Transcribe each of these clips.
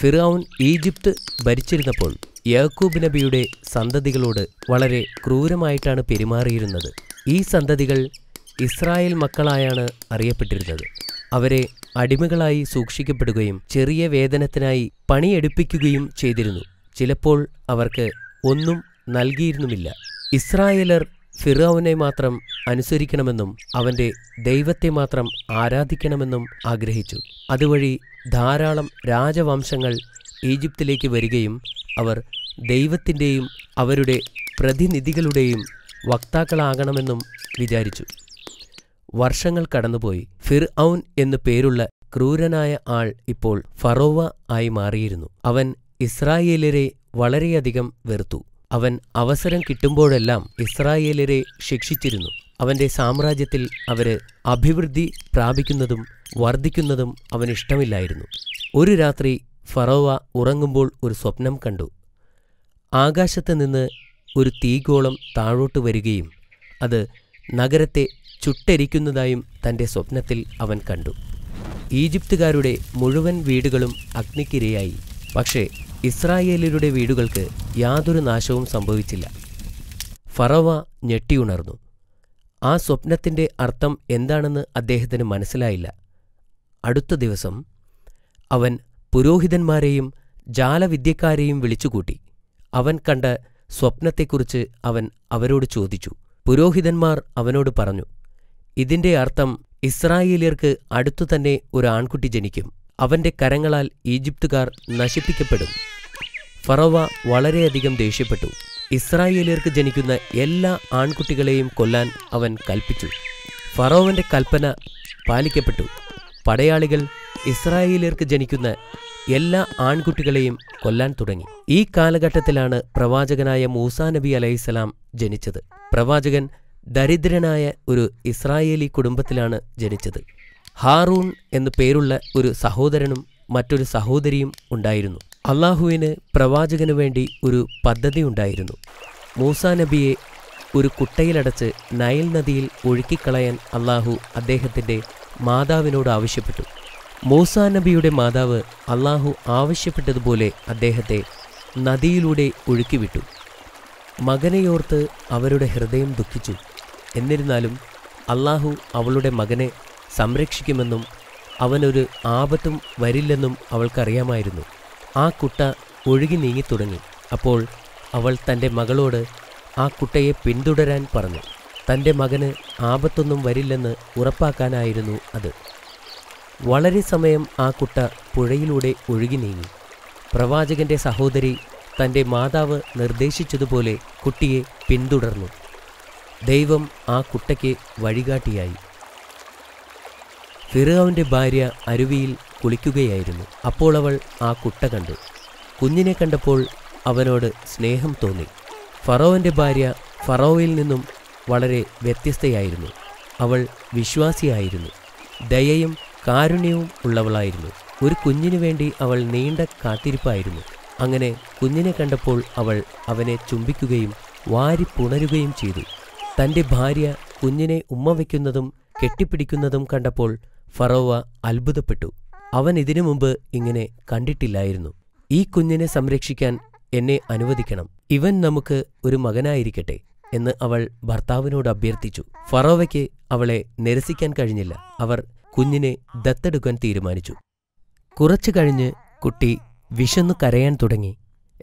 ഫിറാവുൻ Egypt ഭരിച്ചിരുന്നപ്പോൾ Yakub നബിയുടെ സന്തതികളോട് വളരെ ക്രൂരമായിട്ടാണ് പെരുമാറിയിരുന്നത് ഈ സന്തതികൾ ഇസ്രായേൽ മക്കളായാണ് അറിയപ്പെട്ടിരുന്നത് അവരെ അടിമകളായി സൂക്ഷിക്കപ്പെടുകയും ചെറിയ വേതനത്തിനായി പണിയെടുപ്പിക്കുകയും ചെയ്തിരുന്നു ചിലപ്പോൾ അവർക്ക് ഒന്നും നൽകിയിരുന്നുമില്ല ഇസ്രായേലർ ഫിറോവനെ മാത്രം അനുസരിക്കണമെന്നും അവൻ്റെ ദൈവത്തെ മാത്രം ആരാധിക്കണമെന്നും ആഗ്രഹിച്ചു അതുവഴി ധാരാളം രാജവംശങ്ങൾ ഈജിപ്തിലേക്ക് വരികയും അവർ ദൈവത്തിൻ്റെയും അവരുടെ പ്രതിനിധികളുടെയും വക്താക്കളാകണമെന്നും വിചാരിച്ചു വർഷങ്ങൾ കടന്നുപോയി ഫിർ ഔൻ എന്നു പേരുള്ള ക്രൂരനായ ആൾ ഇപ്പോൾ ഫറോവ ആയി മാറിയിരുന്നു അവൻ ഇസ്രായേലരെ വളരെയധികം വെറുത്തു അവൻ അവസരം കിട്ടുമ്പോഴെല്ലാം ഇസ്രായേലരെ ശിക്ഷിച്ചിരുന്നു അവന്റെ സാമ്രാജ്യത്തിൽ അവര് അഭിവൃദ്ധി പ്രാപിക്കുന്നതും വർദ്ധിക്കുന്നതും അവനിഷ്ടമില്ലായിരുന്നു ഒരു രാത്രി ഫറോവ ഉറങ്ങുമ്പോൾ ഒരു സ്വപ്നം കണ്ടു ആകാശത്ത് നിന്ന് ഒരു തീഗോളം താഴോട്ട് വരികയും അത് നഗരത്തെ ചുട്ടരിക്കുന്നതായും തൻ്റെ സ്വപ്നത്തിൽ അവൻ കണ്ടു ഈജിപ്തുകാരുടെ മുഴുവൻ വീടുകളും അഗ്നിക്കിരയായി പക്ഷേ ഇസ്രായേലരുടെ വീടുകൾക്ക് യാതൊരു നാശവും സംഭവിച്ചില്ല ഫറവ ഞെട്ടിയുണർന്നു ആ സ്വപ്നത്തിൻ്റെ അർത്ഥം എന്താണെന്ന് അദ്ദേഹത്തിന് മനസ്സിലായില്ല അടുത്ത ദിവസം അവൻ പുരോഹിതന്മാരെയും ജാലവിദ്യക്കാരെയും വിളിച്ചുകൂട്ടി അവൻ കണ്ട സ്വപ്നത്തെക്കുറിച്ച് അവൻ അവരോട് ചോദിച്ചു പുരോഹിതന്മാർ അവനോട് പറഞ്ഞു ഇതിന്റെ അർത്ഥം ഇസ്രായേലിയർക്ക് അടുത്തുതന്നെ തന്നെ ഒരു ആൺകുട്ടി ജനിക്കും അവന്റെ കരങ്ങളാൽ ഈജിപ്തുകാർ നശിപ്പിക്കപ്പെടും ഫറോവ വളരെയധികം ദേഷ്യപ്പെട്ടു ഇസ്രായേലിയർക്ക് ജനിക്കുന്ന എല്ലാ ആൺകുട്ടികളെയും കൊല്ലാൻ അവൻ കൽപ്പിച്ചു ഫറോവന്റെ കൽപ്പന പാലിക്കപ്പെട്ടു പടയാളികൾ ഇസ്രായേലിയർക്ക് ജനിക്കുന്ന എല്ലാ ആൺകുട്ടികളെയും കൊല്ലാൻ തുടങ്ങി ഈ കാലഘട്ടത്തിലാണ് പ്രവാചകനായ മൂസാ നബി അലൈഹിസ്സലാം ജനിച്ചത് പ്രവാചകൻ ദരിദ്രനായ ഒരു ഇസ്രായേലി കുടുംബത്തിലാണ് ജനിച്ചത് ഹാറൂൺ എന്നു പേരുള്ള ഒരു സഹോദരനും മറ്റൊരു സഹോദരിയും ഉണ്ടായിരുന്നു അള്ളാഹുവിന് പ്രവാചകനു വേണ്ടി ഒരു പദ്ധതി ഉണ്ടായിരുന്നു മൂസാ നബിയെ ഒരു കുട്ടയിലടച്ച് നയൽ നദിയിൽ ഒഴുക്കിക്കളയാൻ അള്ളാഹു അദ്ദേഹത്തിൻ്റെ മാതാവിനോട് ആവശ്യപ്പെട്ടു മൂസാ നബിയുടെ മാതാവ് അള്ളാഹു ആവശ്യപ്പെട്ടതുപോലെ അദ്ദേഹത്തെ നദിയിലൂടെ ഒഴുക്കിവിട്ടു മകനെയോർത്ത് അവരുടെ ഹൃദയം ദുഃഖിച്ചു എന്നിരുന്നാലും അള്ളാഹു അവളുടെ മകനെ സംരക്ഷിക്കുമെന്നും അവനൊരു ആപത്തും വരില്ലെന്നും അവൾക്കറിയാമായിരുന്നു ആ കുട്ട ഒഴുകി നീങ്ങി തുടങ്ങി അപ്പോൾ അവൾ തൻ്റെ മകളോട് ആ കുട്ടയെ പിന്തുടരാൻ പറഞ്ഞു തൻ്റെ മകന് ആപത്തൊന്നും വരില്ലെന്ന് ഉറപ്പാക്കാനായിരുന്നു അത് വളരെ സമയം ആ കുട്ട പുഴയിലൂടെ ഒഴുകി നീങ്ങി പ്രവാചകന്റെ സഹോദരി തൻ്റെ മാതാവ് നിർദ്ദേശിച്ചതുപോലെ കുട്ടിയെ പിന്തുടർന്നു ദൈവം ആ കുട്ടയ്ക്ക് വഴികാട്ടിയായി ഫിറാവിൻ്റെ ഭാര്യ അരുവിയിൽ കുളിക്കുകയായിരുന്നു അപ്പോൾ അവൾ ആ കുട്ട കണ്ടു കുഞ്ഞിനെ കണ്ടപ്പോൾ അവനോട് സ്നേഹം തോന്നി ഫറോവൻ്റെ ഭാര്യ ഫറോയിൽ നിന്നും വളരെ വ്യത്യസ്തയായിരുന്നു അവൾ വിശ്വാസിയായിരുന്നു ദയയും കാരുണ്യവും ഉള്ളവളായിരുന്നു ഒരു കുഞ്ഞിനു വേണ്ടി അവൾ നീണ്ട കാത്തിരിപ്പായിരുന്നു അങ്ങനെ കുഞ്ഞിനെ കണ്ടപ്പോൾ അവൾ അവനെ ചുംബിക്കുകയും വാരി പുണരുകയും ചെയ്തു തൻ്റെ ഭാര്യ കുഞ്ഞിനെ ഉമ്മ വയ്ക്കുന്നതും കെട്ടിപ്പിടിക്കുന്നതും കണ്ടപ്പോൾ ഫറോവ അത്ഭുതപ്പെട്ടു അവൻ ഇതിനു മുമ്പ് ഇങ്ങനെ കണ്ടിട്ടില്ലായിരുന്നു ഈ കുഞ്ഞിനെ സംരക്ഷിക്കാൻ എന്നെ അനുവദിക്കണം ഇവൻ നമുക്ക് ഒരു മകനായിരിക്കട്ടെ എന്ന് അവൾ ഭർത്താവിനോട് അഭ്യർത്ഥിച്ചു ഫറോവയ്ക്ക് അവളെ നിരസിക്കാൻ കഴിഞ്ഞില്ല അവർ കുഞ്ഞിനെ ദത്തെടുക്കാൻ തീരുമാനിച്ചു കുറച്ചു കഴിഞ്ഞ് കുട്ടി വിശന്നു കരയാൻ തുടങ്ങി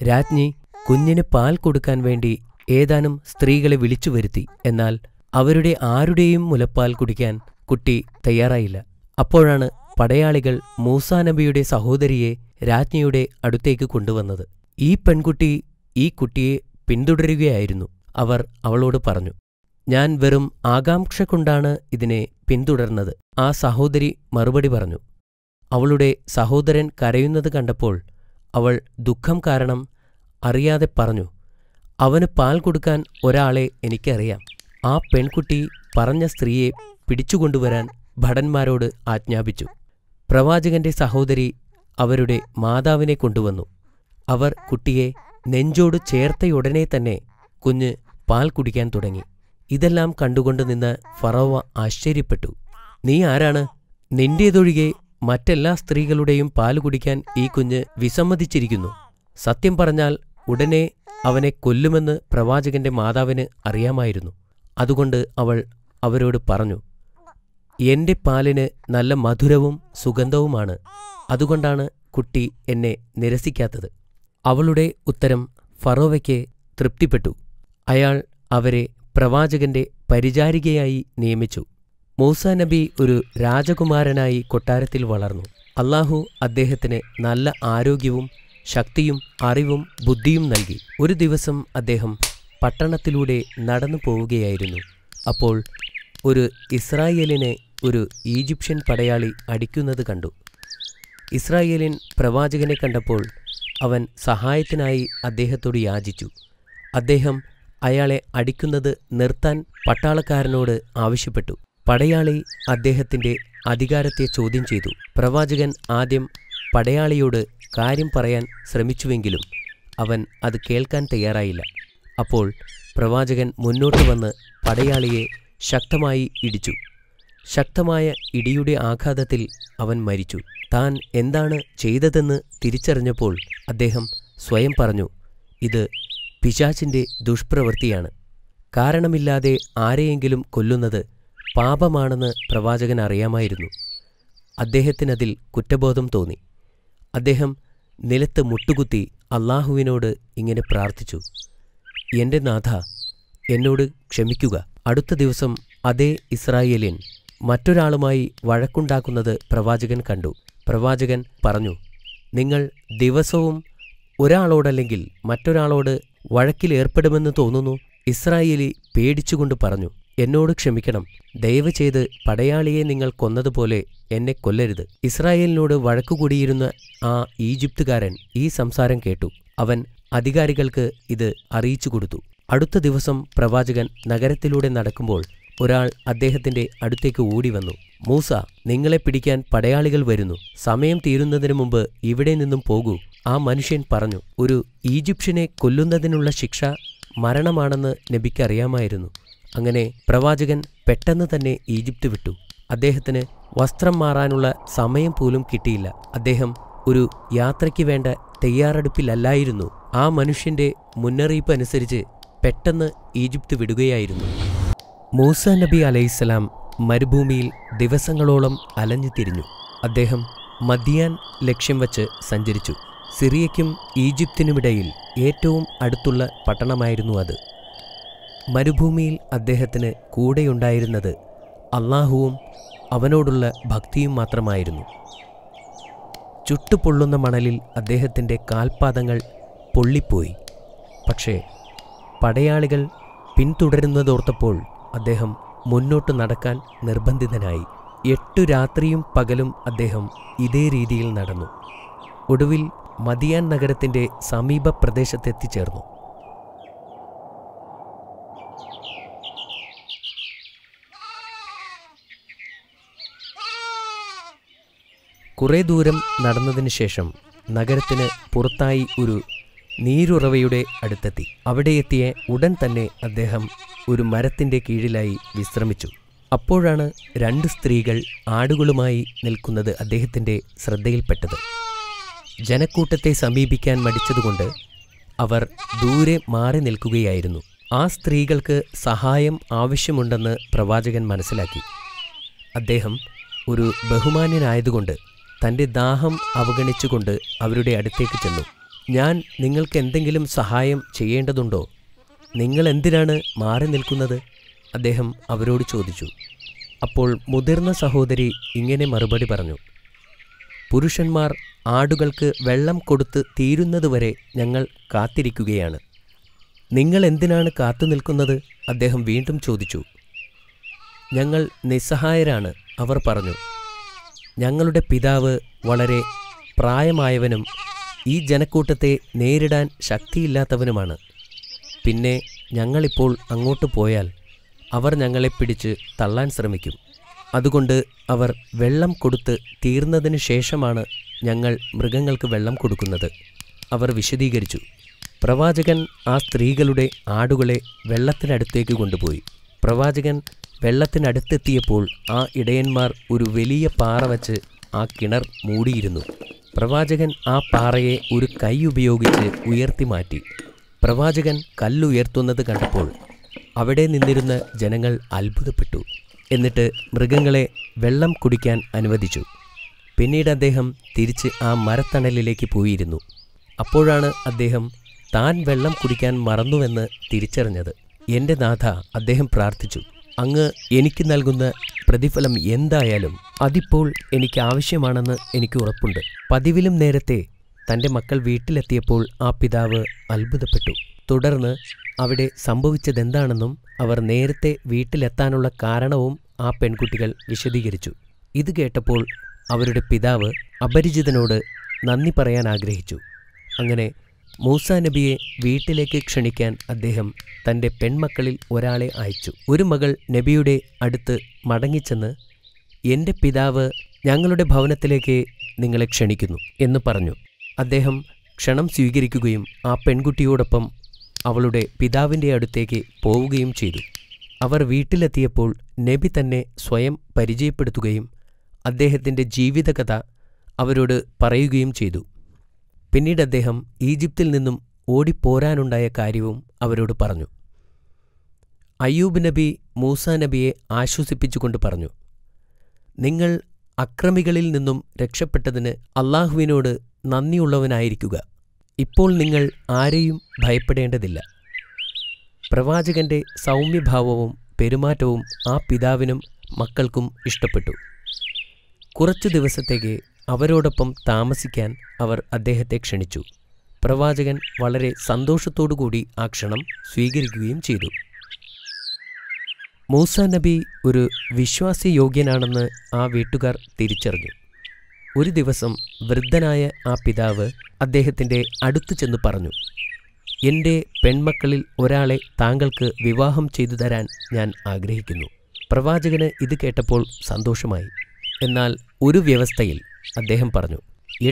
രാജ്ഞി കുഞ്ഞിന് പാൽ കൊടുക്കാൻ വേണ്ടി ഏതാനും സ്ത്രീകളെ വിളിച്ചു വരുത്തി എന്നാൽ അവരുടെ ആരുടെയും മുലപ്പാൽ കുടിക്കാൻ കുട്ടി തയ്യാറായില്ല അപ്പോഴാണ് പടയാളികൾ മൂസാനബിയുടെ നബിയുടെ സഹോദരിയെ രാജ്ഞിയുടെ അടുത്തേക്ക് കൊണ്ടുവന്നത് ഈ പെൺകുട്ടി ഈ കുട്ടിയെ പിന്തുടരുകയായിരുന്നു അവർ അവളോട് പറഞ്ഞു ഞാൻ വെറും ആകാംക്ഷ കൊണ്ടാണ് ഇതിനെ പിന്തുടർന്നത് ആ സഹോദരി മറുപടി പറഞ്ഞു അവളുടെ സഹോദരൻ കരയുന്നത് കണ്ടപ്പോൾ അവൾ ദുഃഖം കാരണം അറിയാതെ പറഞ്ഞു അവന് പാൽ കൊടുക്കാൻ ഒരാളെ എനിക്കറിയാം ആ പെൺകുട്ടി പറഞ്ഞ സ്ത്രീയെ പിടിച്ചുകൊണ്ടുവരാൻ ഭടന്മാരോട് ആജ്ഞാപിച്ചു പ്രവാചകന്റെ സഹോദരി അവരുടെ മാതാവിനെ കൊണ്ടുവന്നു അവർ കുട്ടിയെ നെഞ്ചോട് ചേർത്തയുടനെ തന്നെ കുഞ്ഞ് പാൽ കുടിക്കാൻ തുടങ്ങി ഇതെല്ലാം കണ്ടുകൊണ്ട് നിന്ന് ഫറോവ ആശ്ചര്യപ്പെട്ടു നീ ആരാണ് നിന്റേതൊഴികെ മറ്റെല്ലാ സ്ത്രീകളുടെയും പാൽ കുടിക്കാൻ ഈ കുഞ്ഞ് വിസമ്മതിച്ചിരിക്കുന്നു സത്യം പറഞ്ഞാൽ ഉടനെ അവനെ കൊല്ലുമെന്ന് പ്രവാചകന്റെ മാതാവിന് അറിയാമായിരുന്നു അതുകൊണ്ട് അവൾ അവരോട് പറഞ്ഞു എന്റെ പാലിന് നല്ല മധുരവും സുഗന്ധവുമാണ് അതുകൊണ്ടാണ് കുട്ടി എന്നെ നിരസിക്കാത്തത് അവളുടെ ഉത്തരം ഫറോവയ്ക്ക് തൃപ്തിപ്പെട്ടു അയാൾ അവരെ പ്രവാചകന്റെ പരിചാരികയായി നിയമിച്ചു മൂസ നബി ഒരു രാജകുമാരനായി കൊട്ടാരത്തിൽ വളർന്നു അള്ളാഹു അദ്ദേഹത്തിന് നല്ല ആരോഗ്യവും ശക്തിയും അറിവും ബുദ്ധിയും നൽകി ഒരു ദിവസം അദ്ദേഹം പട്ടണത്തിലൂടെ നടന്നു പോവുകയായിരുന്നു അപ്പോൾ ഒരു ഇസ്രായേലിനെ ഒരു ഈജിപ്ഷ്യൻ പടയാളി അടിക്കുന്നത് കണ്ടു ഇസ്രായേലിൻ പ്രവാചകനെ കണ്ടപ്പോൾ അവൻ സഹായത്തിനായി അദ്ദേഹത്തോട് യാചിച്ചു അദ്ദേഹം അയാളെ അടിക്കുന്നത് നിർത്താൻ പട്ടാളക്കാരനോട് ആവശ്യപ്പെട്ടു പടയാളി അദ്ദേഹത്തിന്റെ അധികാരത്തെ ചോദ്യം ചെയ്തു പ്രവാചകൻ ആദ്യം പടയാളിയോട് കാര്യം പറയാൻ ശ്രമിച്ചുവെങ്കിലും അവൻ അത് കേൾക്കാൻ തയ്യാറായില്ല അപ്പോൾ പ്രവാചകൻ മുന്നോട്ട് വന്ന് പടയാളിയെ ശക്തമായി ഇടിച്ചു ശക്തമായ ഇടിയുടെ ആഘാതത്തിൽ അവൻ മരിച്ചു താൻ എന്താണ് ചെയ്തതെന്ന് തിരിച്ചറിഞ്ഞപ്പോൾ അദ്ദേഹം സ്വയം പറഞ്ഞു ഇത് പിശാചിന്റെ ദുഷ്പ്രവൃത്തിയാണ് കാരണമില്ലാതെ ആരെയെങ്കിലും കൊല്ലുന്നത് പാപമാണെന്ന് പ്രവാചകൻ അറിയാമായിരുന്നു അദ്ദേഹത്തിനതിൽ കുറ്റബോധം തോന്നി അദ്ദേഹം നിലത്ത് മുട്ടുകുത്തി അള്ളാഹുവിനോട് ഇങ്ങനെ പ്രാർത്ഥിച്ചു എൻ്റെ നാഥ എന്നോട് ക്ഷമിക്കുക അടുത്ത ദിവസം അതേ ഇസ്രായേലിയൻ മറ്റൊരാളുമായി വഴക്കുണ്ടാക്കുന്നത് പ്രവാചകൻ കണ്ടു പ്രവാചകൻ പറഞ്ഞു നിങ്ങൾ ദിവസവും ഒരാളോടല്ലെങ്കിൽ മറ്റൊരാളോട് വഴക്കിലേർപ്പെടുമെന്ന് തോന്നുന്നു ഇസ്രായേലി പേടിച്ചുകൊണ്ട് പറഞ്ഞു എന്നോട് ക്ഷമിക്കണം ദയവ് ചെയ്ത് പടയാളിയെ നിങ്ങൾ കൊന്നതുപോലെ എന്നെ കൊല്ലരുത് ഇസ്രായേലിനോട് വഴക്കുകൂടിയിരുന്ന ആ ഈജിപ്തുകാരൻ ഈ സംസാരം കേട്ടു അവൻ അധികാരികൾക്ക് ഇത് അറിയിച്ചു കൊടുത്തു അടുത്ത ദിവസം പ്രവാചകൻ നഗരത്തിലൂടെ നടക്കുമ്പോൾ ഒരാൾ അദ്ദേഹത്തിന്റെ അടുത്തേക്ക് ഓടി വന്നു മൂസ നിങ്ങളെ പിടിക്കാൻ പടയാളികൾ വരുന്നു സമയം തീരുന്നതിനു മുമ്പ് ഇവിടെ നിന്നും പോകൂ ആ മനുഷ്യൻ പറഞ്ഞു ഒരു ഈജിപ്ഷ്യനെ കൊല്ലുന്നതിനുള്ള ശിക്ഷ മരണമാണെന്ന് നബിക്കറിയാമായിരുന്നു അങ്ങനെ പ്രവാചകൻ പെട്ടെന്ന് തന്നെ ഈജിപ്ത് വിട്ടു അദ്ദേഹത്തിന് വസ്ത്രം മാറാനുള്ള സമയം പോലും കിട്ടിയില്ല അദ്ദേഹം ഒരു യാത്രയ്ക്ക് വേണ്ട തയ്യാറെടുപ്പിലല്ലായിരുന്നു ആ മനുഷ്യൻ്റെ മുന്നറിയിപ്പ് അനുസരിച്ച് പെട്ടെന്ന് ഈജിപ്ത് വിടുകയായിരുന്നു മൂസ നബി അലൈഹിസ്സലാം മരുഭൂമിയിൽ ദിവസങ്ങളോളം അലഞ്ഞു തിരിഞ്ഞു അദ്ദേഹം മദിയാൻ ലക്ഷ്യം വച്ച് സഞ്ചരിച്ചു സിറിയയ്ക്കും ഈജിപ്തിനുമിടയിൽ ഏറ്റവും അടുത്തുള്ള പട്ടണമായിരുന്നു അത് മരുഭൂമിയിൽ അദ്ദേഹത്തിന് കൂടെയുണ്ടായിരുന്നത് അള്ളാഹുവും അവനോടുള്ള ഭക്തിയും മാത്രമായിരുന്നു ചുട്ടുപൊള്ളുന്ന മണലിൽ അദ്ദേഹത്തിൻ്റെ കാൽപാദങ്ങൾ പൊള്ളിപ്പോയി പക്ഷേ പടയാളികൾ പിന്തുടരുന്നതോർത്തപ്പോൾ അദ്ദേഹം മുന്നോട്ട് നടക്കാൻ നിർബന്ധിതനായി എട്ടു രാത്രിയും പകലും അദ്ദേഹം ഇതേ രീതിയിൽ നടന്നു ഒടുവിൽ മദിയാൻ നഗരത്തിൻ്റെ സമീപ പ്രദേശത്തെത്തിച്ചേർന്നു കുറേ ദൂരം നടന്നതിന് ശേഷം നഗരത്തിന് പുറത്തായി ഒരു നീരുറവയുടെ അടുത്തെത്തി അവിടെ എത്തിയ ഉടൻ തന്നെ അദ്ദേഹം ഒരു മരത്തിൻ്റെ കീഴിലായി വിശ്രമിച്ചു അപ്പോഴാണ് രണ്ട് സ്ത്രീകൾ ആടുകളുമായി നിൽക്കുന്നത് അദ്ദേഹത്തിൻ്റെ ശ്രദ്ധയിൽപ്പെട്ടത് ജനക്കൂട്ടത്തെ സമീപിക്കാൻ മടിച്ചതുകൊണ്ട് അവർ ദൂരെ മാറി നിൽക്കുകയായിരുന്നു ആ സ്ത്രീകൾക്ക് സഹായം ആവശ്യമുണ്ടെന്ന് പ്രവാചകൻ മനസ്സിലാക്കി അദ്ദേഹം ഒരു ബഹുമാന്യനായതുകൊണ്ട് തൻ്റെ ദാഹം അവഗണിച്ചുകൊണ്ട് അവരുടെ അടുത്തേക്ക് ചെന്നു ഞാൻ നിങ്ങൾക്ക് എന്തെങ്കിലും സഹായം ചെയ്യേണ്ടതുണ്ടോ നിങ്ങൾ എന്തിനാണ് മാറി നിൽക്കുന്നത് അദ്ദേഹം അവരോട് ചോദിച്ചു അപ്പോൾ മുതിർന്ന സഹോദരി ഇങ്ങനെ മറുപടി പറഞ്ഞു പുരുഷന്മാർ ആടുകൾക്ക് വെള്ളം കൊടുത്ത് തീരുന്നതുവരെ ഞങ്ങൾ കാത്തിരിക്കുകയാണ് നിങ്ങൾ എന്തിനാണ് കാത്തു നിൽക്കുന്നത് അദ്ദേഹം വീണ്ടും ചോദിച്ചു ഞങ്ങൾ നിസ്സഹായരാണ് അവർ പറഞ്ഞു ഞങ്ങളുടെ പിതാവ് വളരെ പ്രായമായവനും ഈ ജനക്കൂട്ടത്തെ നേരിടാൻ ശക്തിയില്ലാത്തവനുമാണ് പിന്നെ ഞങ്ങളിപ്പോൾ അങ്ങോട്ട് പോയാൽ അവർ ഞങ്ങളെ പിടിച്ച് തള്ളാൻ ശ്രമിക്കും അതുകൊണ്ട് അവർ വെള്ളം കൊടുത്ത് തീർന്നതിന് ശേഷമാണ് ഞങ്ങൾ മൃഗങ്ങൾക്ക് വെള്ളം കൊടുക്കുന്നത് അവർ വിശദീകരിച്ചു പ്രവാചകൻ ആ സ്ത്രീകളുടെ ആടുകളെ വെള്ളത്തിനടുത്തേക്ക് കൊണ്ടുപോയി പ്രവാചകൻ വെള്ളത്തിനടുത്തെത്തിയപ്പോൾ ആ ഇടയന്മാർ ഒരു വലിയ പാറ വച്ച് ആ കിണർ മൂടിയിരുന്നു പ്രവാചകൻ ആ പാറയെ ഒരു കൈ ഉപയോഗിച്ച് ഉയർത്തി മാറ്റി പ്രവാചകൻ കല്ലുയർത്തുന്നത് കണ്ടപ്പോൾ അവിടെ നിന്നിരുന്ന ജനങ്ങൾ അത്ഭുതപ്പെട്ടു എന്നിട്ട് മൃഗങ്ങളെ വെള്ളം കുടിക്കാൻ അനുവദിച്ചു പിന്നീട് അദ്ദേഹം തിരിച്ച് ആ മരത്തണലിലേക്ക് പോയിരുന്നു അപ്പോഴാണ് അദ്ദേഹം താൻ വെള്ളം കുടിക്കാൻ മറന്നുവെന്ന് തിരിച്ചറിഞ്ഞത് എൻ്റെ നാഥ അദ്ദേഹം പ്രാർത്ഥിച്ചു അങ്ങ് എനിക്ക് നൽകുന്ന പ്രതിഫലം എന്തായാലും അതിപ്പോൾ എനിക്ക് ആവശ്യമാണെന്ന് എനിക്ക് ഉറപ്പുണ്ട് പതിവിലും നേരത്തെ തൻ്റെ മക്കൾ വീട്ടിലെത്തിയപ്പോൾ ആ പിതാവ് അത്ഭുതപ്പെട്ടു തുടർന്ന് അവിടെ സംഭവിച്ചതെന്താണെന്നും അവർ നേരത്തെ വീട്ടിലെത്താനുള്ള കാരണവും ആ പെൺകുട്ടികൾ വിശദീകരിച്ചു ഇത് കേട്ടപ്പോൾ അവരുടെ പിതാവ് അപരിചിതനോട് നന്ദി പറയാൻ ആഗ്രഹിച്ചു അങ്ങനെ മൂസ നബിയെ വീട്ടിലേക്ക് ക്ഷണിക്കാൻ അദ്ദേഹം തൻ്റെ പെൺമക്കളിൽ ഒരാളെ അയച്ചു ഒരു മകൾ നബിയുടെ അടുത്ത് മടങ്ങിച്ചെന്ന് എൻ്റെ പിതാവ് ഞങ്ങളുടെ ഭവനത്തിലേക്ക് നിങ്ങളെ ക്ഷണിക്കുന്നു എന്ന് പറഞ്ഞു അദ്ദേഹം ക്ഷണം സ്വീകരിക്കുകയും ആ പെൺകുട്ടിയോടൊപ്പം അവളുടെ പിതാവിൻ്റെ അടുത്തേക്ക് പോവുകയും ചെയ്തു അവർ വീട്ടിലെത്തിയപ്പോൾ നബി തന്നെ സ്വയം പരിചയപ്പെടുത്തുകയും അദ്ദേഹത്തിൻ്റെ ജീവിതകഥ അവരോട് പറയുകയും ചെയ്തു പിന്നീട് അദ്ദേഹം ഈജിപ്തിൽ നിന്നും ഓടിപ്പോരാനുണ്ടായ കാര്യവും അവരോട് പറഞ്ഞു അയ്യൂബ് നബി മൂസ നബിയെ ആശ്വസിപ്പിച്ചുകൊണ്ട് പറഞ്ഞു നിങ്ങൾ അക്രമികളിൽ നിന്നും രക്ഷപ്പെട്ടതിന് അള്ളാഹുവിനോട് നന്ദിയുള്ളവനായിരിക്കുക ഇപ്പോൾ നിങ്ങൾ ആരെയും ഭയപ്പെടേണ്ടതില്ല പ്രവാചകന്റെ സൗമ്യഭാവവും പെരുമാറ്റവും ആ പിതാവിനും മക്കൾക്കും ഇഷ്ടപ്പെട്ടു കുറച്ചു ദിവസത്തേക്ക് അവരോടൊപ്പം താമസിക്കാൻ അവർ അദ്ദേഹത്തെ ക്ഷണിച്ചു പ്രവാചകൻ വളരെ സന്തോഷത്തോടുകൂടി ആ ക്ഷണം സ്വീകരിക്കുകയും ചെയ്തു മൂസ നബി ഒരു വിശ്വാസയോഗ്യനാണെന്ന് ആ വീട്ടുകാർ തിരിച്ചറിഞ്ഞു ഒരു ദിവസം വൃദ്ധനായ ആ പിതാവ് അദ്ദേഹത്തിൻ്റെ അടുത്തു ചെന്ന് പറഞ്ഞു എൻ്റെ പെൺമക്കളിൽ ഒരാളെ താങ്കൾക്ക് വിവാഹം ചെയ്തു തരാൻ ഞാൻ ആഗ്രഹിക്കുന്നു പ്രവാചകന് ഇത് കേട്ടപ്പോൾ സന്തോഷമായി എന്നാൽ ഒരു വ്യവസ്ഥയിൽ അദ്ദേഹം പറഞ്ഞു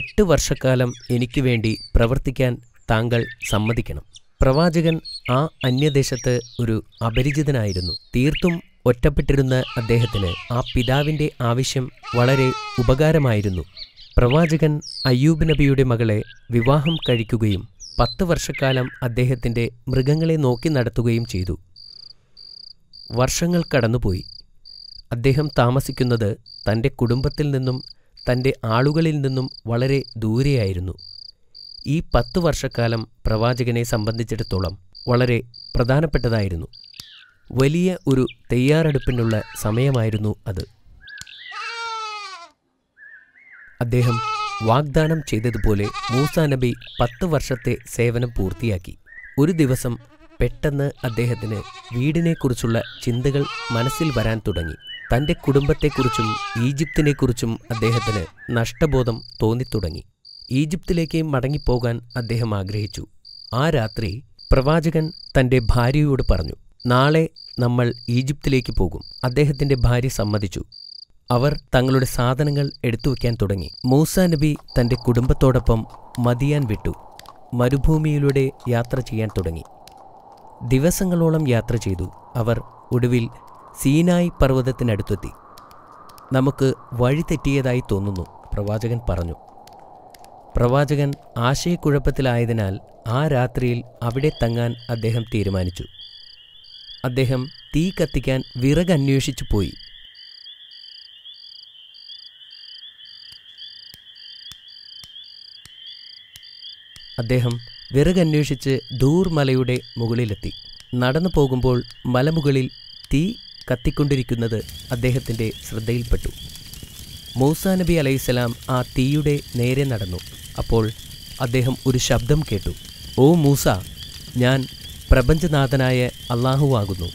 എട്ട് വർഷക്കാലം എനിക്ക് വേണ്ടി പ്രവർത്തിക്കാൻ താങ്കൾ സമ്മതിക്കണം പ്രവാചകൻ ആ അന്യദേശത്ത് ഒരു അപരിചിതനായിരുന്നു തീർത്തും ഒറ്റപ്പെട്ടിരുന്ന അദ്ദേഹത്തിന് ആ പിതാവിൻ്റെ ആവശ്യം വളരെ ഉപകാരമായിരുന്നു പ്രവാചകൻ അയ്യൂബ് നബിയുടെ മകളെ വിവാഹം കഴിക്കുകയും പത്ത് വർഷക്കാലം അദ്ദേഹത്തിൻ്റെ മൃഗങ്ങളെ നോക്കി നടത്തുകയും ചെയ്തു വർഷങ്ങൾ കടന്നുപോയി അദ്ദേഹം താമസിക്കുന്നത് തൻ്റെ കുടുംബത്തിൽ നിന്നും തൻ്റെ ആളുകളിൽ നിന്നും വളരെ ദൂരെയായിരുന്നു ഈ പത്തു വർഷക്കാലം പ്രവാചകനെ സംബന്ധിച്ചിടത്തോളം വളരെ പ്രധാനപ്പെട്ടതായിരുന്നു വലിയ ഒരു തയ്യാറെടുപ്പിനുള്ള സമയമായിരുന്നു അത് അദ്ദേഹം വാഗ്ദാനം ചെയ്തതുപോലെ മൂസാ നബി പത്ത് വർഷത്തെ സേവനം പൂർത്തിയാക്കി ഒരു ദിവസം പെട്ടെന്ന് അദ്ദേഹത്തിന് വീടിനെക്കുറിച്ചുള്ള ചിന്തകൾ മനസ്സിൽ വരാൻ തുടങ്ങി തൻ്റെ കുടുംബത്തെക്കുറിച്ചും ഈജിപ്തിനെക്കുറിച്ചും അദ്ദേഹത്തിന് നഷ്ടബോധം തോന്നിത്തുടങ്ങി ഈജിപ്തിലേക്ക് മടങ്ങിപ്പോകാൻ അദ്ദേഹം ആഗ്രഹിച്ചു ആ രാത്രി പ്രവാചകൻ തൻ്റെ ഭാര്യയോട് പറഞ്ഞു നാളെ നമ്മൾ ഈജിപ്തിലേക്ക് പോകും അദ്ദേഹത്തിൻ്റെ ഭാര്യ സമ്മതിച്ചു അവർ തങ്ങളുടെ സാധനങ്ങൾ എടുത്തുവെക്കാൻ തുടങ്ങി മൂസാ നബി തൻ്റെ കുടുംബത്തോടൊപ്പം മതിയാൻ വിട്ടു മരുഭൂമിയിലൂടെ യാത്ര ചെയ്യാൻ തുടങ്ങി ദിവസങ്ങളോളം യാത്ര ചെയ്തു അവർ ഒടുവിൽ സീനായ് പർവ്വതത്തിനടുത്തെത്തി നമുക്ക് വഴി തെറ്റിയതായി തോന്നുന്നു പ്രവാചകൻ പറഞ്ഞു പ്രവാചകൻ ആശയക്കുഴപ്പത്തിലായതിനാൽ ആ രാത്രിയിൽ അവിടെ തങ്ങാൻ അദ്ദേഹം തീരുമാനിച്ചു അദ്ദേഹം തീ കത്തിക്കാൻ വിറകന്വേഷിച്ചു പോയി അദ്ദേഹം വിറകന്വേഷിച്ച് ദൂർമലയുടെ മുകളിലെത്തി നടന്നു പോകുമ്പോൾ മലമുകളിൽ തീ കത്തിക്കൊണ്ടിരിക്കുന്നത് അദ്ദേഹത്തിൻ്റെ ശ്രദ്ധയിൽപ്പെട്ടു മൂസ നബി അലൈഹിസ്സലാം ആ തീയുടെ നേരെ നടന്നു അപ്പോൾ അദ്ദേഹം ഒരു ശബ്ദം കേട്ടു ഓ മൂസ ഞാൻ പ്രപഞ്ചനാഥനായ അള്ളാഹു ആകുന്നു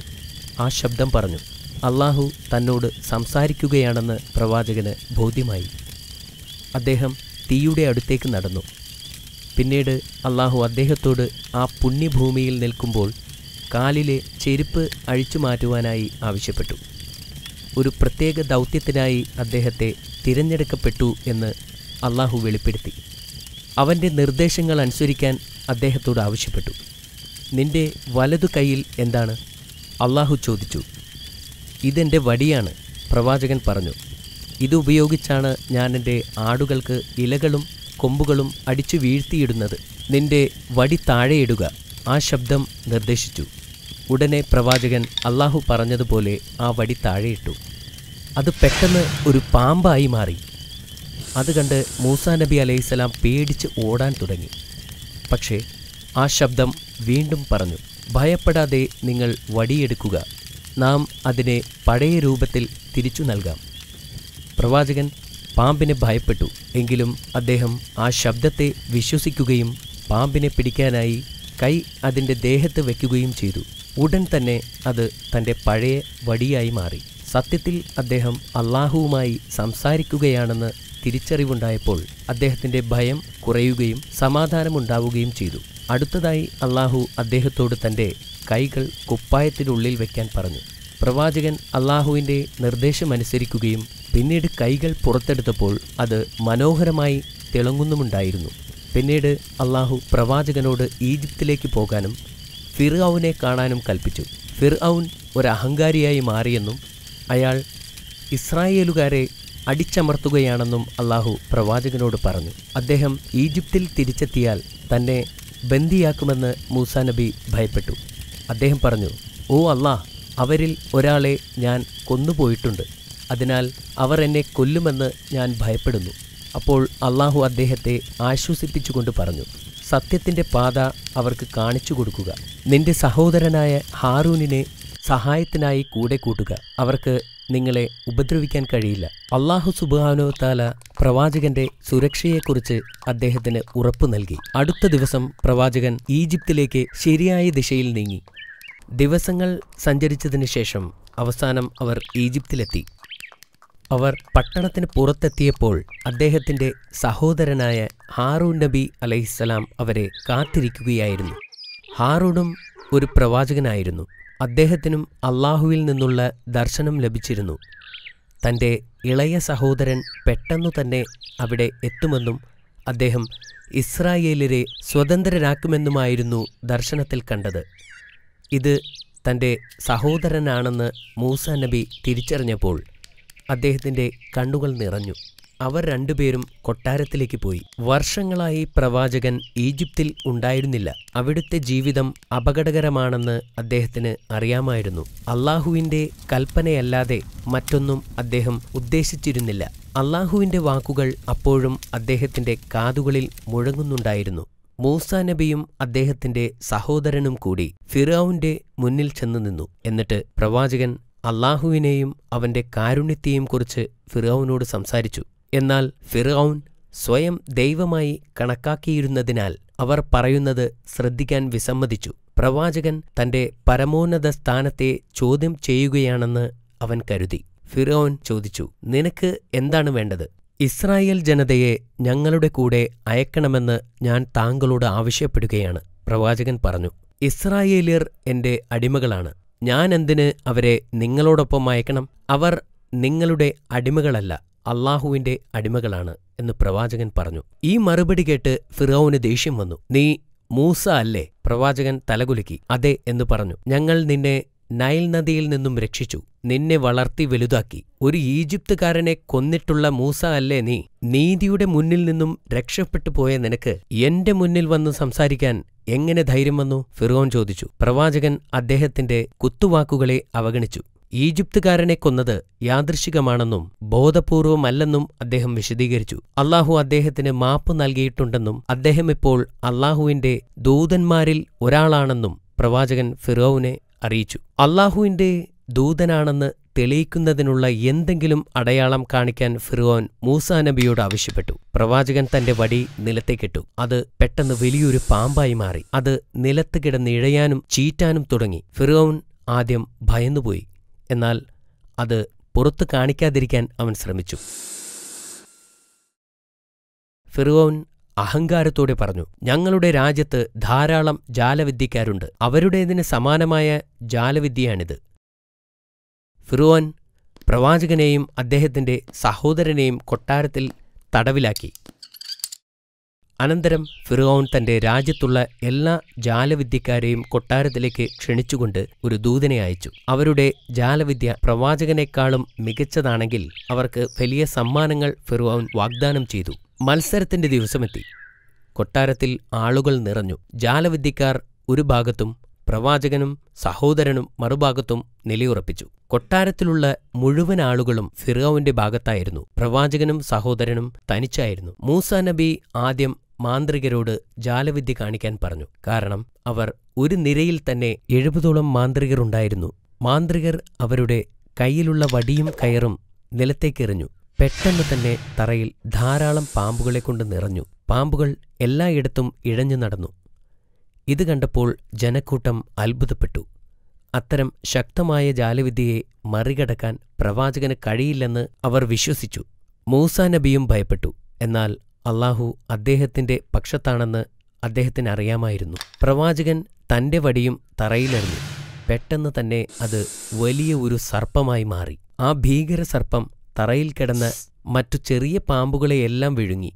ആ ശബ്ദം പറഞ്ഞു അള്ളാഹു തന്നോട് സംസാരിക്കുകയാണെന്ന് പ്രവാചകന് ബോധ്യമായി അദ്ദേഹം തീയുടെ അടുത്തേക്ക് നടന്നു പിന്നീട് അള്ളാഹു അദ്ദേഹത്തോട് ആ പുണ്യഭൂമിയിൽ നിൽക്കുമ്പോൾ കാലിലെ ചെരുപ്പ് അഴിച്ചു മാറ്റുവാനായി ആവശ്യപ്പെട്ടു ഒരു പ്രത്യേക ദൗത്യത്തിനായി അദ്ദേഹത്തെ തിരഞ്ഞെടുക്കപ്പെട്ടു എന്ന് അള്ളാഹു വെളിപ്പെടുത്തി അവൻ്റെ നിർദ്ദേശങ്ങൾ അനുസരിക്കാൻ അദ്ദേഹത്തോട് ആവശ്യപ്പെട്ടു നിന്റെ വലതു കൈയിൽ എന്താണ് അള്ളാഹു ചോദിച്ചു ഇതെൻ്റെ വടിയാണ് പ്രവാചകൻ പറഞ്ഞു ഇതുപയോഗിച്ചാണ് ഞാൻ എൻ്റെ ആടുകൾക്ക് ഇലകളും കൊമ്പുകളും അടിച്ചു വീഴ്ത്തിയിടുന്നത് നിന്റെ വടി താഴെയിടുക ആ ശബ്ദം നിർദ്ദേശിച്ചു ഉടനെ പ്രവാചകൻ അള്ളാഹു പറഞ്ഞതുപോലെ ആ വടി താഴെയിട്ടു അത് പെട്ടെന്ന് ഒരു പാമ്പായി മാറി അത് കണ്ട് മൂസാ നബി അലൈഹിസ്സലാം പേടിച്ച് ഓടാൻ തുടങ്ങി പക്ഷേ ആ ശബ്ദം വീണ്ടും പറഞ്ഞു ഭയപ്പെടാതെ നിങ്ങൾ വടിയെടുക്കുക നാം അതിനെ പഴയ രൂപത്തിൽ തിരിച്ചു നൽകാം പ്രവാചകൻ പാമ്പിനെ ഭയപ്പെട്ടു എങ്കിലും അദ്ദേഹം ആ ശബ്ദത്തെ വിശ്വസിക്കുകയും പാമ്പിനെ പിടിക്കാനായി കൈ അതിൻ്റെ ദേഹത്ത് വയ്ക്കുകയും ചെയ്തു ഉടൻ തന്നെ അത് തൻ്റെ പഴയ വടിയായി മാറി സത്യത്തിൽ അദ്ദേഹം അള്ളാഹുവുമായി സംസാരിക്കുകയാണെന്ന് തിരിച്ചറിവുണ്ടായപ്പോൾ അദ്ദേഹത്തിൻ്റെ ഭയം കുറയുകയും സമാധാനമുണ്ടാവുകയും ചെയ്തു അടുത്തതായി അള്ളാഹു അദ്ദേഹത്തോട് തൻ്റെ കൈകൾ കുപ്പായത്തിനുള്ളിൽ വയ്ക്കാൻ പറഞ്ഞു പ്രവാചകൻ അള്ളാഹുവിൻ്റെ നിർദ്ദേശമനുസരിക്കുകയും പിന്നീട് കൈകൾ പുറത്തെടുത്തപ്പോൾ അത് മനോഹരമായി തിളങ്ങുന്നുമുണ്ടായിരുന്നു പിന്നീട് അള്ളാഹു പ്രവാചകനോട് ഈജിപ്തിലേക്ക് പോകാനും ഫിർഔനെ കാണാനും കൽപ്പിച്ചു ഫിർഔൻ ഒരഹങ്കാരിയായി മാറിയെന്നും അയാൾ ഇസ്രായേലുകാരെ അടിച്ചമർത്തുകയാണെന്നും അള്ളാഹു പ്രവാചകനോട് പറഞ്ഞു അദ്ദേഹം ഈജിപ്തിൽ തിരിച്ചെത്തിയാൽ തന്നെ ബന്ദിയാക്കുമെന്ന് മൂസ നബി ഭയപ്പെട്ടു അദ്ദേഹം പറഞ്ഞു ഓ അള്ളാഹ് അവരിൽ ഒരാളെ ഞാൻ കൊന്നുപോയിട്ടുണ്ട് അതിനാൽ അവർ എന്നെ കൊല്ലുമെന്ന് ഞാൻ ഭയപ്പെടുന്നു അപ്പോൾ അള്ളാഹു അദ്ദേഹത്തെ ആശ്വസിപ്പിച്ചുകൊണ്ട് പറഞ്ഞു സത്യത്തിൻ്റെ പാത അവർക്ക് കാണിച്ചു കൊടുക്കുക നിന്റെ സഹോദരനായ ഹാറൂനിനെ സഹായത്തിനായി കൂടെ കൂട്ടുക അവർക്ക് നിങ്ങളെ ഉപദ്രവിക്കാൻ കഴിയില്ല അള്ളാഹു സുബാനോ താല പ്രവാചകന്റെ സുരക്ഷയെക്കുറിച്ച് അദ്ദേഹത്തിന് ഉറപ്പു നൽകി അടുത്ത ദിവസം പ്രവാചകൻ ഈജിപ്തിലേക്ക് ശരിയായ ദിശയിൽ നീങ്ങി ദിവസങ്ങൾ സഞ്ചരിച്ചതിന് ശേഷം അവസാനം അവർ ഈജിപ്തിലെത്തി അവർ പട്ടണത്തിന് പുറത്തെത്തിയപ്പോൾ അദ്ദേഹത്തിൻ്റെ സഹോദരനായ ഹാറൂ നബി അലൈഹിസ്സലാം അവരെ കാത്തിരിക്കുകയായിരുന്നു ഹാറൂണും ഒരു പ്രവാചകനായിരുന്നു അദ്ദേഹത്തിനും അള്ളാഹുവിൽ നിന്നുള്ള ദർശനം ലഭിച്ചിരുന്നു തൻ്റെ ഇളയ സഹോദരൻ പെട്ടെന്നു തന്നെ അവിടെ എത്തുമെന്നും അദ്ദേഹം ഇസ്രായേലിരെ സ്വതന്ത്രരാക്കുമെന്നുമായിരുന്നു ദർശനത്തിൽ കണ്ടത് ഇത് തൻ്റെ സഹോദരനാണെന്ന് മൂസ നബി തിരിച്ചറിഞ്ഞപ്പോൾ അദ്ദേഹത്തിൻ്റെ കണ്ണുകൾ നിറഞ്ഞു അവർ രണ്ടുപേരും കൊട്ടാരത്തിലേക്ക് പോയി വർഷങ്ങളായി പ്രവാചകൻ ഈജിപ്തിൽ ഉണ്ടായിരുന്നില്ല അവിടുത്തെ ജീവിതം അപകടകരമാണെന്ന് അദ്ദേഹത്തിന് അറിയാമായിരുന്നു അള്ളാഹുവിൻ്റെ കൽപ്പനയല്ലാതെ മറ്റൊന്നും അദ്ദേഹം ഉദ്ദേശിച്ചിരുന്നില്ല അള്ളാഹുവിൻ്റെ വാക്കുകൾ അപ്പോഴും അദ്ദേഹത്തിൻ്റെ കാതുകളിൽ മുഴങ്ങുന്നുണ്ടായിരുന്നു മൂസ നബിയും അദ്ദേഹത്തിന്റെ സഹോദരനും കൂടി ഫിറാവുന്റെ മുന്നിൽ ചെന്നു നിന്നു എന്നിട്ട് പ്രവാചകൻ അള്ളാഹുവിനെയും അവന്റെ കാരുണ്യത്തെയും കുറിച്ച് ഫിറൌനോട് സംസാരിച്ചു എന്നാൽ ഫിറൌൻ സ്വയം ദൈവമായി കണക്കാക്കിയിരുന്നതിനാൽ അവർ പറയുന്നത് ശ്രദ്ധിക്കാൻ വിസമ്മതിച്ചു പ്രവാചകൻ തന്റെ പരമോന്നത സ്ഥാനത്തെ ചോദ്യം ചെയ്യുകയാണെന്ന് അവൻ കരുതി ഫിറോൻ ചോദിച്ചു നിനക്ക് എന്താണ് വേണ്ടത് ഇസ്രായേൽ ജനതയെ ഞങ്ങളുടെ കൂടെ അയക്കണമെന്ന് ഞാൻ താങ്കളോട് ആവശ്യപ്പെടുകയാണ് പ്രവാചകൻ പറഞ്ഞു ഇസ്രായേലിയർ എന്റെ അടിമകളാണ് ഞാൻ എന്തിന് അവരെ നിങ്ങളോടൊപ്പം അയക്കണം അവർ നിങ്ങളുടെ അടിമകളല്ല അള്ളാഹുവിന്റെ അടിമകളാണ് എന്ന് പ്രവാചകൻ പറഞ്ഞു ഈ മറുപടി കേട്ട് ഫിറോവിന് ദേഷ്യം വന്നു നീ മൂസ അല്ലേ പ്രവാചകൻ തലകുലുക്കി അതെ എന്ന് പറഞ്ഞു ഞങ്ങൾ നിന്നെ നൈൽ നദിയിൽ നിന്നും രക്ഷിച്ചു നിന്നെ വളർത്തി വലുതാക്കി ഒരു ഈജിപ്തുകാരനെ കൊന്നിട്ടുള്ള മൂസ അല്ലേ നീ നീതിയുടെ മുന്നിൽ നിന്നും രക്ഷപ്പെട്ടു പോയ നിനക്ക് എന്റെ മുന്നിൽ വന്ന് സംസാരിക്കാൻ എങ്ങനെ ധൈര്യം വന്നു ഫിറോൻ ചോദിച്ചു പ്രവാചകൻ അദ്ദേഹത്തിന്റെ കുത്തുവാക്കുകളെ അവഗണിച്ചു ഈജിപ്തുകാരനെ കൊന്നത് യാദൃശികമാണെന്നും ബോധപൂർവമല്ലെന്നും അദ്ദേഹം വിശദീകരിച്ചു അള്ളാഹു അദ്ദേഹത്തിന് മാപ്പ് നൽകിയിട്ടുണ്ടെന്നും അദ്ദേഹം ഇപ്പോൾ അള്ളാഹുവിന്റെ ദൂതന്മാരിൽ ഒരാളാണെന്നും പ്രവാചകൻ ഫിറോവിനെ അറിയിച്ചു അള്ളാഹുവിന്റെ ദൂതനാണെന്ന് തെളിയിക്കുന്നതിനുള്ള എന്തെങ്കിലും അടയാളം കാണിക്കാൻ ഫിറോൻ മൂസാ നബിയോട് ആവശ്യപ്പെട്ടു പ്രവാചകൻ തന്റെ വടി നിലത്തേക്കിട്ടു അത് പെട്ടെന്ന് വലിയൊരു പാമ്പായി മാറി അത് നിലത്ത് കിടന്ന് ഇഴയാനും ചീറ്റാനും തുടങ്ങി ഫിറോൻ ആദ്യം ഭയന്നുപോയി എന്നാൽ അത് പുറത്തു കാണിക്കാതിരിക്കാൻ അവൻ ശ്രമിച്ചു ഫിറോൻ അഹങ്കാരത്തോടെ പറഞ്ഞു ഞങ്ങളുടെ രാജ്യത്ത് ധാരാളം ജാലവിദ്യക്കാരുണ്ട് അവരുടേതിന് സമാനമായ ജാലവിദ്യയാണിത് ഫിറുവൻ പ്രവാചകനെയും അദ്ദേഹത്തിൻ്റെ സഹോദരനെയും കൊട്ടാരത്തിൽ തടവിലാക്കി അനന്തരം ഫിറുവൻ തൻ്റെ രാജ്യത്തുള്ള എല്ലാ ജാലവിദ്യക്കാരെയും കൊട്ടാരത്തിലേക്ക് ക്ഷണിച്ചുകൊണ്ട് ഒരു ദൂതനെ അയച്ചു അവരുടെ ജാലവിദ്യ പ്രവാചകനേക്കാളും മികച്ചതാണെങ്കിൽ അവർക്ക് വലിയ സമ്മാനങ്ങൾ ഫിറുവൻ വാഗ്ദാനം ചെയ്തു മത്സരത്തിൻ്റെ ദിവസമെത്തി കൊട്ടാരത്തിൽ ആളുകൾ നിറഞ്ഞു ജാലവിദ്യക്കാർ ഒരു ഭാഗത്തും പ്രവാചകനും സഹോദരനും മറുഭാഗത്തും നിലയുറപ്പിച്ചു കൊട്ടാരത്തിലുള്ള മുഴുവൻ ആളുകളും ഫിറോവിന്റെ ഭാഗത്തായിരുന്നു പ്രവാചകനും സഹോദരനും തനിച്ചായിരുന്നു മൂസ നബി ആദ്യം മാന്ത്രികരോട് ജാലവിദ്യ കാണിക്കാൻ പറഞ്ഞു കാരണം അവർ ഒരു നിരയിൽ തന്നെ എഴുപതോളം മാന്ത്രികരുണ്ടായിരുന്നു മാന്ത്രികർ അവരുടെ കയ്യിലുള്ള വടിയും കയറും നിലത്തേക്കെറിഞ്ഞു പെട്ടെന്ന് തന്നെ തറയിൽ ധാരാളം പാമ്പുകളെ കൊണ്ട് നിറഞ്ഞു പാമ്പുകൾ എല്ലായിടത്തും ഇഴഞ്ഞു നടന്നു ഇത് കണ്ടപ്പോൾ ജനക്കൂട്ടം അത്ഭുതപ്പെട്ടു അത്തരം ശക്തമായ ജാലവിദ്യയെ മറികടക്കാൻ പ്രവാചകന് കഴിയില്ലെന്ന് അവർ വിശ്വസിച്ചു മൂസാ നബിയും ഭയപ്പെട്ടു എന്നാൽ അള്ളാഹു അദ്ദേഹത്തിന്റെ പക്ഷത്താണെന്ന് അദ്ദേഹത്തിന് അറിയാമായിരുന്നു പ്രവാചകൻ തന്റെ വടിയും തറയിലെറിഞ്ഞു പെട്ടെന്ന് തന്നെ അത് വലിയ ഒരു സർപ്പമായി മാറി ആ ഭീകര സർപ്പം തറയിൽ കിടന്ന മറ്റു ചെറിയ പാമ്പുകളെയെല്ലാം വിഴുങ്ങി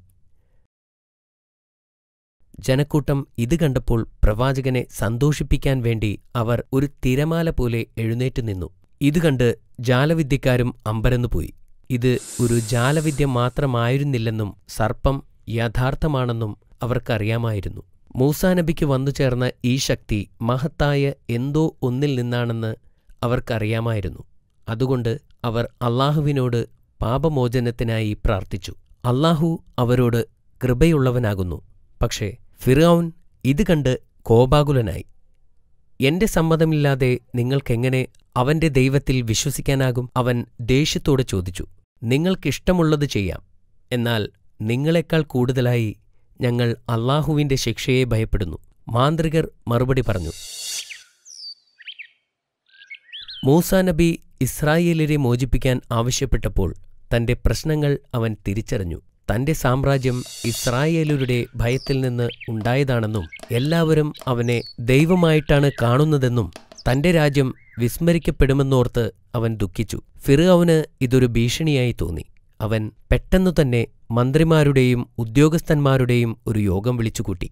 ജനക്കൂട്ടം ഇത് കണ്ടപ്പോൾ പ്രവാചകനെ സന്തോഷിപ്പിക്കാൻ വേണ്ടി അവർ ഒരു തിരമാല പോലെ എഴുന്നേറ്റ് നിന്നു ഇത് കണ്ട് ജാലവിദ്യക്കാരും അമ്പരന്നുപോയി ഇത് ഒരു ജാലവിദ്യ മാത്രമായിരുന്നില്ലെന്നും സർപ്പം യഥാർത്ഥമാണെന്നും അവർക്കറിയാമായിരുന്നു മൂസാനബിക്ക് വന്നു ചേർന്ന ഈ ശക്തി മഹത്തായ എന്തോ ഒന്നിൽ നിന്നാണെന്ന് അവർക്കറിയാമായിരുന്നു അതുകൊണ്ട് അവർ അള്ളാഹുവിനോട് പാപമോചനത്തിനായി പ്രാർത്ഥിച്ചു അള്ളാഹു അവരോട് കൃപയുള്ളവനാകുന്നു പക്ഷേ ഫിറൌൻ ഇത് കണ്ട് കോപാകുലനായി എന്റെ സമ്മതമില്ലാതെ നിങ്ങൾക്കെങ്ങനെ അവന്റെ ദൈവത്തിൽ വിശ്വസിക്കാനാകും അവൻ ദേഷ്യത്തോടെ ചോദിച്ചു നിങ്ങൾക്കിഷ്ടമുള്ളത് ചെയ്യാം എന്നാൽ നിങ്ങളെക്കാൾ കൂടുതലായി ഞങ്ങൾ അള്ളാഹുവിന്റെ ശിക്ഷയെ ഭയപ്പെടുന്നു മാന്ത്രികർ മറുപടി പറഞ്ഞു മൂസാ നബി ഇസ്രായേലരെ മോചിപ്പിക്കാൻ ആവശ്യപ്പെട്ടപ്പോൾ തന്റെ പ്രശ്നങ്ങൾ അവൻ തിരിച്ചറിഞ്ഞു തൻ്റെ സാമ്രാജ്യം ഇസ്രായേലരുടെ ഭയത്തിൽ നിന്ന് ഉണ്ടായതാണെന്നും എല്ലാവരും അവനെ ദൈവമായിട്ടാണ് കാണുന്നതെന്നും തൻ്റെ രാജ്യം വിസ്മരിക്കപ്പെടുമെന്നോർത്ത് അവൻ ദുഃഖിച്ചു ഫിറുഅവന് ഇതൊരു ഭീഷണിയായി തോന്നി അവൻ പെട്ടെന്നു തന്നെ മന്ത്രിമാരുടെയും ഉദ്യോഗസ്ഥന്മാരുടെയും ഒരു യോഗം വിളിച്ചുകൂട്ടി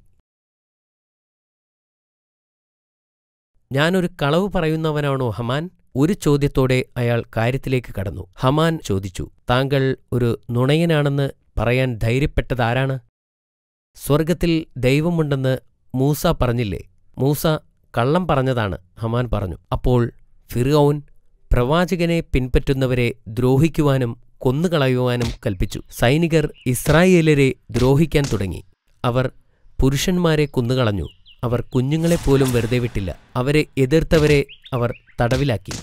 ഞാനൊരു കളവ് പറയുന്നവനാണോ ഹമാൻ ഒരു ചോദ്യത്തോടെ അയാൾ കാര്യത്തിലേക്ക് കടന്നു ഹമാൻ ചോദിച്ചു താങ്കൾ ഒരു നുണയനാണെന്ന് പറയാൻ ധൈര്യപ്പെട്ടതാരാണ് സ്വർഗത്തിൽ ദൈവമുണ്ടെന്ന് മൂസ പറഞ്ഞില്ലേ മൂസ കള്ളം പറഞ്ഞതാണ് ഹമാൻ പറഞ്ഞു അപ്പോൾ ഫിർഔൻ പ്രവാചകനെ പിൻപറ്റുന്നവരെ ദ്രോഹിക്കുവാനും കൊന്നുകളയുവാനും കൽപ്പിച്ചു സൈനികർ ഇസ്രായേലരെ ദ്രോഹിക്കാൻ തുടങ്ങി അവർ പുരുഷന്മാരെ കൊന്നുകളഞ്ഞു അവർ കുഞ്ഞുങ്ങളെപ്പോലും വെറുതെ വിട്ടില്ല അവരെ എതിർത്തവരെ അവർ തടവിലാക്കി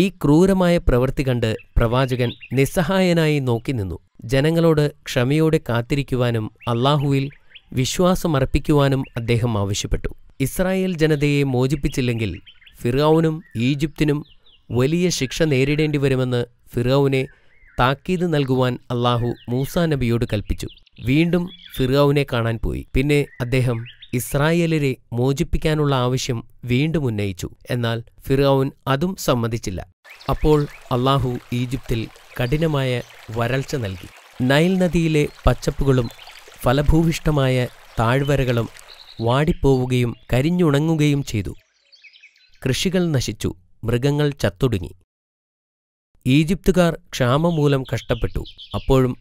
ഈ ക്രൂരമായ പ്രവൃത്തി കണ്ട് പ്രവാചകൻ നിസ്സഹായനായി നോക്കി നിന്നു ജനങ്ങളോട് ക്ഷമയോടെ കാത്തിരിക്കുവാനും അള്ളാഹുവിൽ വിശ്വാസമർപ്പിക്കുവാനും അദ്ദേഹം ആവശ്യപ്പെട്ടു ഇസ്രായേൽ ജനതയെ മോചിപ്പിച്ചില്ലെങ്കിൽ ഫിറാവുനും ഈജിപ്തിനും വലിയ ശിക്ഷ നേരിടേണ്ടി വരുമെന്ന് ഫിറാവുനെ താക്കീത് നൽകുവാൻ അള്ളാഹു മൂസാ നബിയോട് കൽപ്പിച്ചു വീണ്ടും ഫിറാവുനെ കാണാൻ പോയി പിന്നെ അദ്ദേഹം ഇസ്രായേലരെ മോചിപ്പിക്കാനുള്ള ആവശ്യം വീണ്ടും ഉന്നയിച്ചു എന്നാൽ ഫിറൌൻ അതും സമ്മതിച്ചില്ല അപ്പോൾ അള്ളാഹു ഈജിപ്തിൽ കഠിനമായ വരൾച്ച നൽകി നൈൽ നദിയിലെ പച്ചപ്പുകളും ഫലഭൂവിഷ്ടമായ താഴ്വരകളും വാടിപ്പോവുകയും കരിഞ്ഞുണങ്ങുകയും ചെയ്തു കൃഷികൾ നശിച്ചു മൃഗങ്ങൾ ചത്തൊടുങ്ങി ഈജിപ്തുകാർ ക്ഷാമമൂലം കഷ്ടപ്പെട്ടു അപ്പോഴും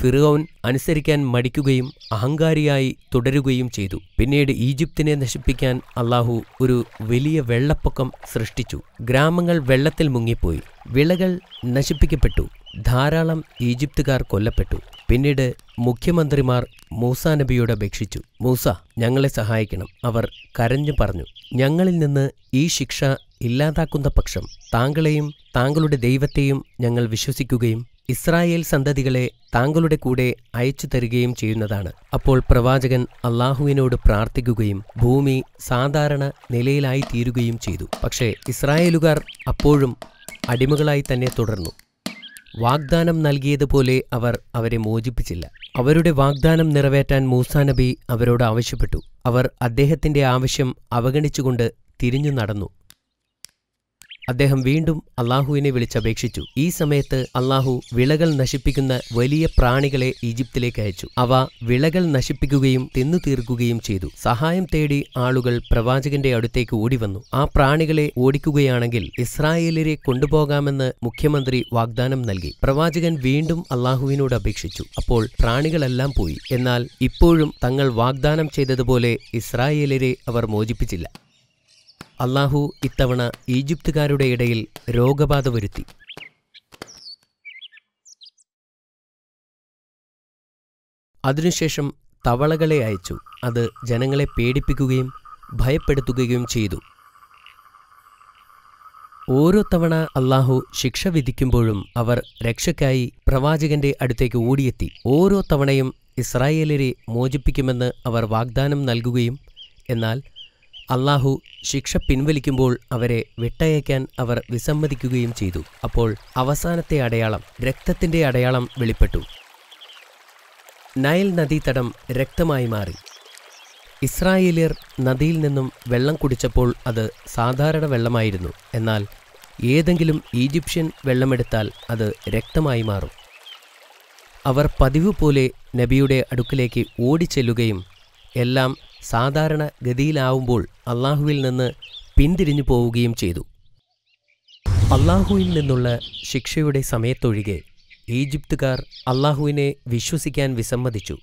ഫിറോൻ അനുസരിക്കാൻ മടിക്കുകയും അഹങ്കാരിയായി തുടരുകയും ചെയ്തു പിന്നീട് ഈജിപ്തിനെ നശിപ്പിക്കാൻ അള്ളാഹു ഒരു വലിയ വെള്ളപ്പൊക്കം സൃഷ്ടിച്ചു ഗ്രാമങ്ങൾ വെള്ളത്തിൽ മുങ്ങിപ്പോയി വിളകൾ നശിപ്പിക്കപ്പെട്ടു ധാരാളം ഈജിപ്തുകാർ കൊല്ലപ്പെട്ടു പിന്നീട് മുഖ്യമന്ത്രിമാർ മൂസ നബിയോട് അപേക്ഷിച്ചു മൂസ ഞങ്ങളെ സഹായിക്കണം അവർ കരഞ്ഞു പറഞ്ഞു ഞങ്ങളിൽ നിന്ന് ഈ ശിക്ഷ ഇല്ലാതാക്കുന്ന പക്ഷം താങ്കളെയും താങ്കളുടെ ദൈവത്തെയും ഞങ്ങൾ വിശ്വസിക്കുകയും ഇസ്രായേൽ സന്തതികളെ താങ്കളുടെ കൂടെ അയച്ചു തരികയും ചെയ്യുന്നതാണ് അപ്പോൾ പ്രവാചകൻ അള്ളാഹുവിനോട് പ്രാർത്ഥിക്കുകയും ഭൂമി സാധാരണ നിലയിലായി തീരുകയും ചെയ്തു പക്ഷേ ഇസ്രായേലുകാർ അപ്പോഴും അടിമകളായി തന്നെ തുടർന്നു വാഗ്ദാനം നൽകിയതുപോലെ അവർ അവരെ മോചിപ്പിച്ചില്ല അവരുടെ വാഗ്ദാനം നിറവേറ്റാൻ മൂസാ നബി അവരോട് ആവശ്യപ്പെട്ടു അവർ അദ്ദേഹത്തിന്റെ ആവശ്യം അവഗണിച്ചുകൊണ്ട് തിരിഞ്ഞു നടന്നു അദ്ദേഹം വീണ്ടും അള്ളാഹുവിനെ വിളിച്ചപേക്ഷിച്ചു ഈ സമയത്ത് അള്ളാഹു വിളകൾ നശിപ്പിക്കുന്ന വലിയ പ്രാണികളെ ഈജിപ്തിലേക്ക് അയച്ചു അവ വിളകൾ നശിപ്പിക്കുകയും തിന്നു തീർക്കുകയും ചെയ്തു സഹായം തേടി ആളുകൾ പ്രവാചകന്റെ അടുത്തേക്ക് ഓടിവന്നു ആ പ്രാണികളെ ഓടിക്കുകയാണെങ്കിൽ ഇസ്രായേലിനെ കൊണ്ടുപോകാമെന്ന് മുഖ്യമന്ത്രി വാഗ്ദാനം നൽകി പ്രവാചകൻ വീണ്ടും അള്ളാഹുവിനോട് അപേക്ഷിച്ചു അപ്പോൾ പ്രാണികളെല്ലാം പോയി എന്നാൽ ഇപ്പോഴും തങ്ങൾ വാഗ്ദാനം ചെയ്തതുപോലെ ഇസ്രായേലരെ അവർ മോചിപ്പിച്ചില്ല അള്ളാഹു ഇത്തവണ ഈജിപ്തുകാരുടെ ഇടയിൽ രോഗബാധ വരുത്തി അതിനുശേഷം തവളകളെ അയച്ചു അത് ജനങ്ങളെ പേടിപ്പിക്കുകയും ഭയപ്പെടുത്തുകയും ചെയ്തു ഓരോ തവണ അള്ളാഹു ശിക്ഷ വിധിക്കുമ്പോഴും അവർ രക്ഷയ്ക്കായി പ്രവാചകന്റെ അടുത്തേക്ക് ഓടിയെത്തി ഓരോ തവണയും ഇസ്രായേലരെ മോചിപ്പിക്കുമെന്ന് അവർ വാഗ്ദാനം നൽകുകയും എന്നാൽ അള്ളാഹു ശിക്ഷ പിൻവലിക്കുമ്പോൾ അവരെ വിട്ടയക്കാൻ അവർ വിസമ്മതിക്കുകയും ചെയ്തു അപ്പോൾ അവസാനത്തെ അടയാളം രക്തത്തിന്റെ അടയാളം വെളിപ്പെട്ടു നയൽ നദീതടം രക്തമായി മാറി ഇസ്രായേലിയർ നദിയിൽ നിന്നും വെള്ളം കുടിച്ചപ്പോൾ അത് സാധാരണ വെള്ളമായിരുന്നു എന്നാൽ ഏതെങ്കിലും ഈജിപ്ഷ്യൻ വെള്ളമെടുത്താൽ അത് രക്തമായി മാറും അവർ പതിവ് പോലെ നബിയുടെ അടുക്കിലേക്ക് ഓടിച്ചെല്ലുകയും എല്ലാം സാധാരണ ഗതിയിലാവുമ്പോൾ അള്ളാഹുവിൽ നിന്ന് പിന്തിരിഞ്ഞു പോവുകയും ചെയ്തു അള്ളാഹുവിൽ നിന്നുള്ള ശിക്ഷയുടെ സമയത്തൊഴികെ ഈജിപ്തുകാർ അള്ളാഹുവിനെ വിശ്വസിക്കാൻ വിസമ്മതിച്ചു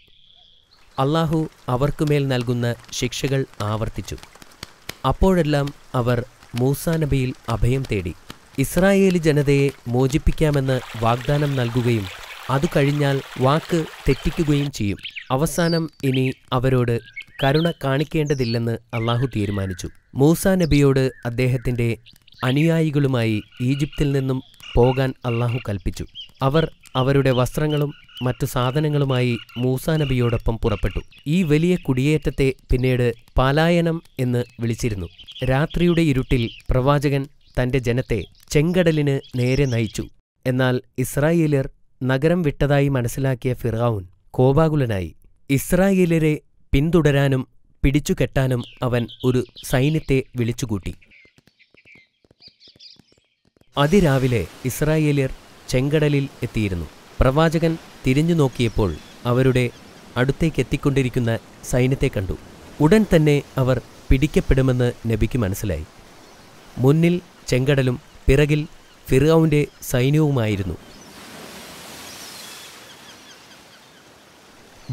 അള്ളാഹു അവർക്കുമേൽ നൽകുന്ന ശിക്ഷകൾ ആവർത്തിച്ചു അപ്പോഴെല്ലാം അവർ മൂസാനബിയിൽ നബിയിൽ അഭയം തേടി ഇസ്രായേലി ജനതയെ മോചിപ്പിക്കാമെന്ന് വാഗ്ദാനം നൽകുകയും അതു കഴിഞ്ഞാൽ വാക്ക് തെറ്റിക്കുകയും ചെയ്യും അവസാനം ഇനി അവരോട് കരുണ കാണിക്കേണ്ടതില്ലെന്ന് അള്ളാഹു തീരുമാനിച്ചു മൂസ നബിയോട് അദ്ദേഹത്തിൻ്റെ അനുയായികളുമായി ഈജിപ്തിൽ നിന്നും പോകാൻ അള്ളാഹു കൽപ്പിച്ചു അവർ അവരുടെ വസ്ത്രങ്ങളും മറ്റു സാധനങ്ങളുമായി മൂസ നബിയോടൊപ്പം പുറപ്പെട്ടു ഈ വലിയ കുടിയേറ്റത്തെ പിന്നീട് പലായനം എന്ന് വിളിച്ചിരുന്നു രാത്രിയുടെ ഇരുട്ടിൽ പ്രവാചകൻ തന്റെ ജനത്തെ ചെങ്കടലിന് നേരെ നയിച്ചു എന്നാൽ ഇസ്രായേലിയർ നഗരം വിട്ടതായി മനസ്സിലാക്കിയ ഫിറാവുൻ കോപാകുലനായി ഇസ്രായേലിയരെ പിന്തുടരാനും പിടിച്ചുകെട്ടാനും അവൻ ഒരു സൈന്യത്തെ വിളിച്ചുകൂട്ടി അതിരാവിലെ ഇസ്രായേലിയർ ചെങ്കടലിൽ എത്തിയിരുന്നു പ്രവാചകൻ തിരിഞ്ഞു നോക്കിയപ്പോൾ അവരുടെ അടുത്തേക്കെത്തിക്കൊണ്ടിരിക്കുന്ന സൈന്യത്തെ കണ്ടു ഉടൻ തന്നെ അവർ പിടിക്കപ്പെടുമെന്ന് നബിക്ക് മനസ്സിലായി മുന്നിൽ ചെങ്കടലും പിറകിൽ ഫിർഗൌൻ്റെ സൈന്യവുമായിരുന്നു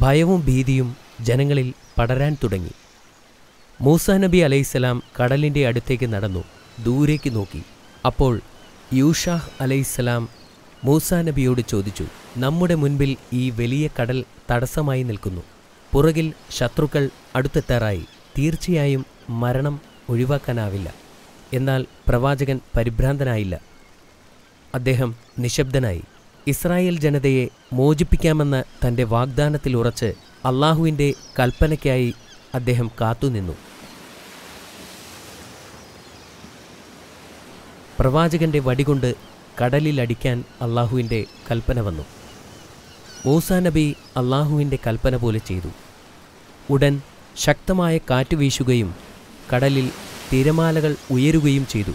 ഭയവും ഭീതിയും ജനങ്ങളിൽ പടരാൻ തുടങ്ങി മൂസ നബി അലൈഹിസ്സലാം കടലിൻ്റെ അടുത്തേക്ക് നടന്നു ദൂരേക്ക് നോക്കി അപ്പോൾ യൂഷാഹ് അലൈഹിസ്സലാം മൂസ നബിയോട് ചോദിച്ചു നമ്മുടെ മുൻപിൽ ഈ വലിയ കടൽ തടസ്സമായി നിൽക്കുന്നു പുറകിൽ ശത്രുക്കൾ അടുത്തെത്താറായി തീർച്ചയായും മരണം ഒഴിവാക്കാനാവില്ല എന്നാൽ പ്രവാചകൻ പരിഭ്രാന്തനായില്ല അദ്ദേഹം നിശബ്ദനായി ഇസ്രായേൽ ജനതയെ മോചിപ്പിക്കാമെന്ന തൻ്റെ വാഗ്ദാനത്തിൽ ഉറച്ച് അള്ളാഹുവിൻ്റെ കൽപ്പനയ്ക്കായി അദ്ദേഹം കാത്തുനിന്നു പ്രവാചകന്റെ വടികൊണ്ട് കടലിലടിക്കാൻ അള്ളാഹുവിൻ്റെ കൽപ്പന വന്നു മൂസ നബി അള്ളാഹുവിൻ്റെ കൽപ്പന പോലെ ചെയ്തു ഉടൻ ശക്തമായ കാറ്റ് വീശുകയും കടലിൽ തിരമാലകൾ ഉയരുകയും ചെയ്തു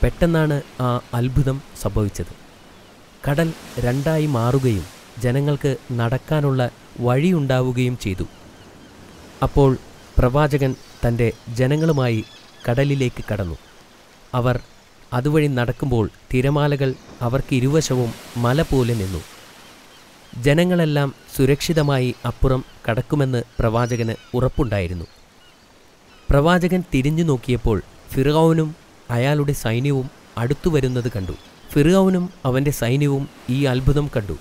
പെട്ടെന്നാണ് ആ അത്ഭുതം സംഭവിച്ചത് കടൽ രണ്ടായി മാറുകയും ജനങ്ങൾക്ക് നടക്കാനുള്ള വഴിയുണ്ടാവുകയും ചെയ്തു അപ്പോൾ പ്രവാചകൻ തൻ്റെ ജനങ്ങളുമായി കടലിലേക്ക് കടന്നു അവർ അതുവഴി നടക്കുമ്പോൾ തിരമാലകൾ അവർക്ക് ഇരുവശവും മല പോലെ നിന്നു ജനങ്ങളെല്ലാം സുരക്ഷിതമായി അപ്പുറം കടക്കുമെന്ന് പ്രവാചകന് ഉറപ്പുണ്ടായിരുന്നു പ്രവാചകൻ തിരിഞ്ഞു നോക്കിയപ്പോൾ ഫിറൌനും അയാളുടെ സൈന്യവും അടുത്തു വരുന്നത് കണ്ടു ഫിറൌനും അവൻ്റെ സൈന്യവും ഈ അത്ഭുതം കണ്ടു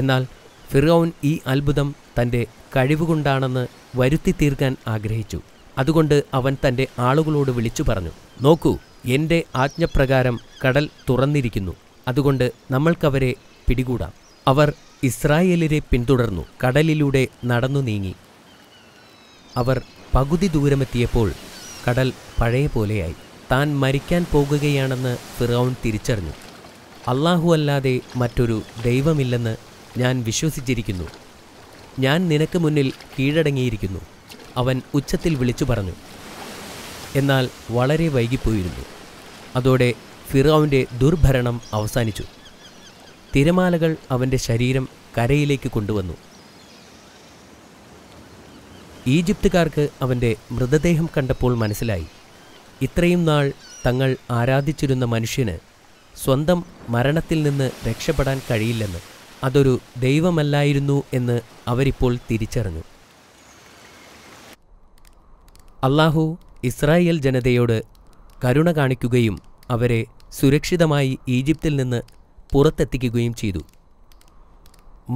എന്നാൽ ഫിറോൻ ഈ അത്ഭുതം തൻ്റെ കഴിവുകൊണ്ടാണെന്ന് വരുത്തി തീർക്കാൻ ആഗ്രഹിച്ചു അതുകൊണ്ട് അവൻ തൻ്റെ ആളുകളോട് വിളിച്ചു പറഞ്ഞു നോക്കൂ എൻ്റെ ആജ്ഞപ്രകാരം കടൽ തുറന്നിരിക്കുന്നു അതുകൊണ്ട് നമ്മൾക്കവരെ പിടികൂടാം അവർ ഇസ്രായേലിനെ പിന്തുടർന്നു കടലിലൂടെ നടന്നു നീങ്ങി അവർ പകുതി ദൂരമെത്തിയപ്പോൾ കടൽ പഴയ പോലെയായി താൻ മരിക്കാൻ പോകുകയാണെന്ന് ഫിറൌൻ തിരിച്ചറിഞ്ഞു അല്ലാഹു അല്ലാതെ മറ്റൊരു ദൈവമില്ലെന്ന് ഞാൻ വിശ്വസിച്ചിരിക്കുന്നു ഞാൻ നിനക്ക് മുന്നിൽ കീഴടങ്ങിയിരിക്കുന്നു അവൻ ഉച്ചത്തിൽ വിളിച്ചു പറഞ്ഞു എന്നാൽ വളരെ വൈകിപ്പോയിരുന്നു അതോടെ ഫിറാവിൻ്റെ ദുർഭരണം അവസാനിച്ചു തിരമാലകൾ അവൻ്റെ ശരീരം കരയിലേക്ക് കൊണ്ടുവന്നു ഈജിപ്തുകാർക്ക് അവൻ്റെ മൃതദേഹം കണ്ടപ്പോൾ മനസ്സിലായി ഇത്രയും നാൾ തങ്ങൾ ആരാധിച്ചിരുന്ന മനുഷ്യന് സ്വന്തം മരണത്തിൽ നിന്ന് രക്ഷപ്പെടാൻ കഴിയില്ലെന്ന് അതൊരു ദൈവമല്ലായിരുന്നു എന്ന് അവരിപ്പോൾ തിരിച്ചറിഞ്ഞു അള്ളാഹു ഇസ്രായേൽ ജനതയോട് കരുണ കാണിക്കുകയും അവരെ സുരക്ഷിതമായി ഈജിപ്തിൽ നിന്ന് പുറത്തെത്തിക്കുകയും ചെയ്തു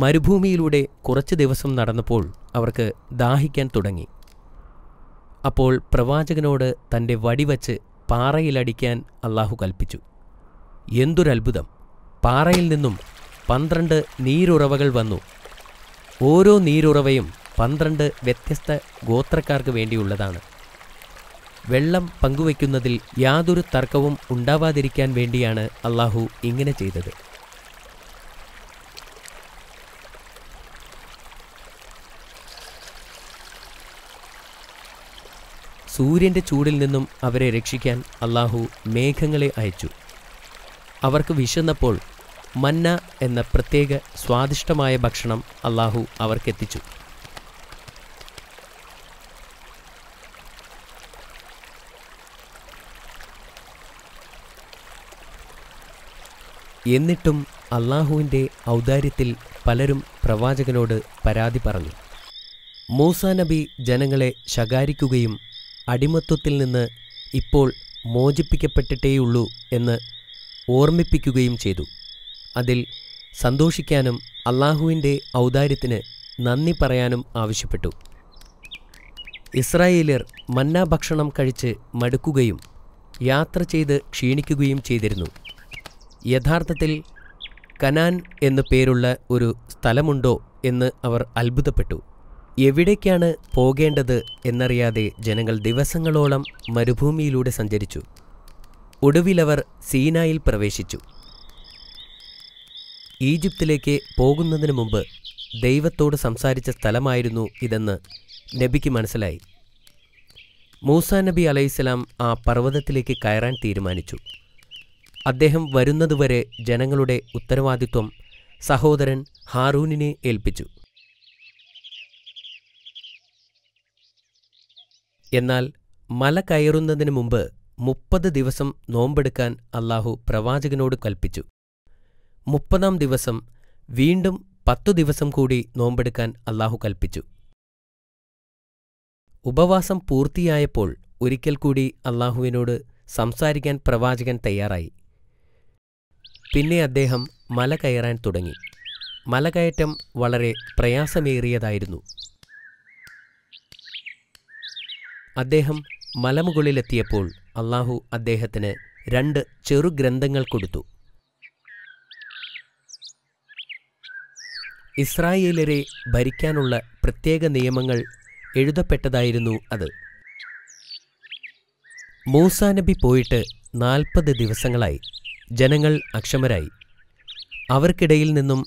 മരുഭൂമിയിലൂടെ കുറച്ച് ദിവസം നടന്നപ്പോൾ അവർക്ക് ദാഹിക്കാൻ തുടങ്ങി അപ്പോൾ പ്രവാചകനോട് തൻ്റെ വടിവച്ച് പാറയിലടിക്കാൻ അള്ളാഹു കൽപ്പിച്ചു എന്തൊരത്ഭുതം പാറയിൽ നിന്നും പന്ത്രണ്ട് നീരുറവകൾ വന്നു ഓരോ നീരുറവയും പന്ത്രണ്ട് വ്യത്യസ്ത ഗോത്രക്കാർക്ക് വേണ്ടിയുള്ളതാണ് വെള്ളം പങ്കുവയ്ക്കുന്നതിൽ യാതൊരു തർക്കവും ഉണ്ടാവാതിരിക്കാൻ വേണ്ടിയാണ് അള്ളാഹു ഇങ്ങനെ ചെയ്തത് സൂര്യൻ്റെ ചൂടിൽ നിന്നും അവരെ രക്ഷിക്കാൻ അള്ളാഹു മേഘങ്ങളെ അയച്ചു അവർക്ക് വിശന്നപ്പോൾ മന്ന എന്ന പ്രത്യേക സ്വാദിഷ്ടമായ ഭക്ഷണം അള്ളാഹു അവർക്കെത്തിച്ചു എന്നിട്ടും അള്ളാഹുവിൻ്റെ ഔദാര്യത്തിൽ പലരും പ്രവാചകനോട് പരാതി പറഞ്ഞു മൂസ നബി ജനങ്ങളെ ശകാരിക്കുകയും അടിമത്വത്തിൽ നിന്ന് ഇപ്പോൾ മോചിപ്പിക്കപ്പെട്ടിട്ടേയുള്ളൂ എന്ന് ഓർമ്മിപ്പിക്കുകയും ചെയ്തു അതിൽ സന്തോഷിക്കാനും അള്ളാഹുവിൻ്റെ ഔദാര്യത്തിന് നന്ദി പറയാനും ആവശ്യപ്പെട്ടു ഇസ്രായേലിയർ മന്ന ഭക്ഷണം കഴിച്ച് മടുക്കുകയും യാത്ര ചെയ്ത് ക്ഷീണിക്കുകയും ചെയ്തിരുന്നു യഥാർത്ഥത്തിൽ കനാൻ എന്നു പേരുള്ള ഒരു സ്ഥലമുണ്ടോ എന്ന് അവർ അത്ഭുതപ്പെട്ടു എവിടേക്കാണ് പോകേണ്ടത് എന്നറിയാതെ ജനങ്ങൾ ദിവസങ്ങളോളം മരുഭൂമിയിലൂടെ സഞ്ചരിച്ചു ഒടുവിലവർ സീനായിൽ പ്രവേശിച്ചു ഈജിപ്തിലേക്ക് പോകുന്നതിന് മുമ്പ് ദൈവത്തോട് സംസാരിച്ച സ്ഥലമായിരുന്നു ഇതെന്ന് നബിക്ക് മനസ്സിലായി മൂസ നബി അലൈഹിസ്ലാം ആ പർവ്വതത്തിലേക്ക് കയറാൻ തീരുമാനിച്ചു അദ്ദേഹം വരുന്നതുവരെ ജനങ്ങളുടെ ഉത്തരവാദിത്വം സഹോദരൻ ഹാറൂനിനെ ഏൽപ്പിച്ചു എന്നാൽ മല കയറുന്നതിന് മുമ്പ് മുപ്പത് ദിവസം നോമ്പെടുക്കാൻ അള്ളാഹു പ്രവാചകനോട് കൽപ്പിച്ചു മുപ്പതാം ദിവസം വീണ്ടും പത്തു ദിവസം കൂടി നോമ്പെടുക്കാൻ അള്ളാഹു കൽപ്പിച്ചു ഉപവാസം പൂർത്തിയായപ്പോൾ ഒരിക്കൽ കൂടി അള്ളാഹുവിനോട് സംസാരിക്കാൻ പ്രവാചകൻ തയ്യാറായി പിന്നെ അദ്ദേഹം മല കയറാൻ തുടങ്ങി മലകയറ്റം വളരെ പ്രയാസമേറിയതായിരുന്നു അദ്ദേഹം മലമുകളിലെത്തിയപ്പോൾ അള്ളാഹു അദ്ദേഹത്തിന് രണ്ട് ചെറു ഗ്രന്ഥങ്ങൾ കൊടുത്തു ഇസ്രായേലരെ ഭരിക്കാനുള്ള പ്രത്യേക നിയമങ്ങൾ എഴുതപ്പെട്ടതായിരുന്നു അത് മൂസാനബി നബി പോയിട്ട് നാൽപ്പത് ദിവസങ്ങളായി ജനങ്ങൾ അക്ഷമരായി അവർക്കിടയിൽ നിന്നും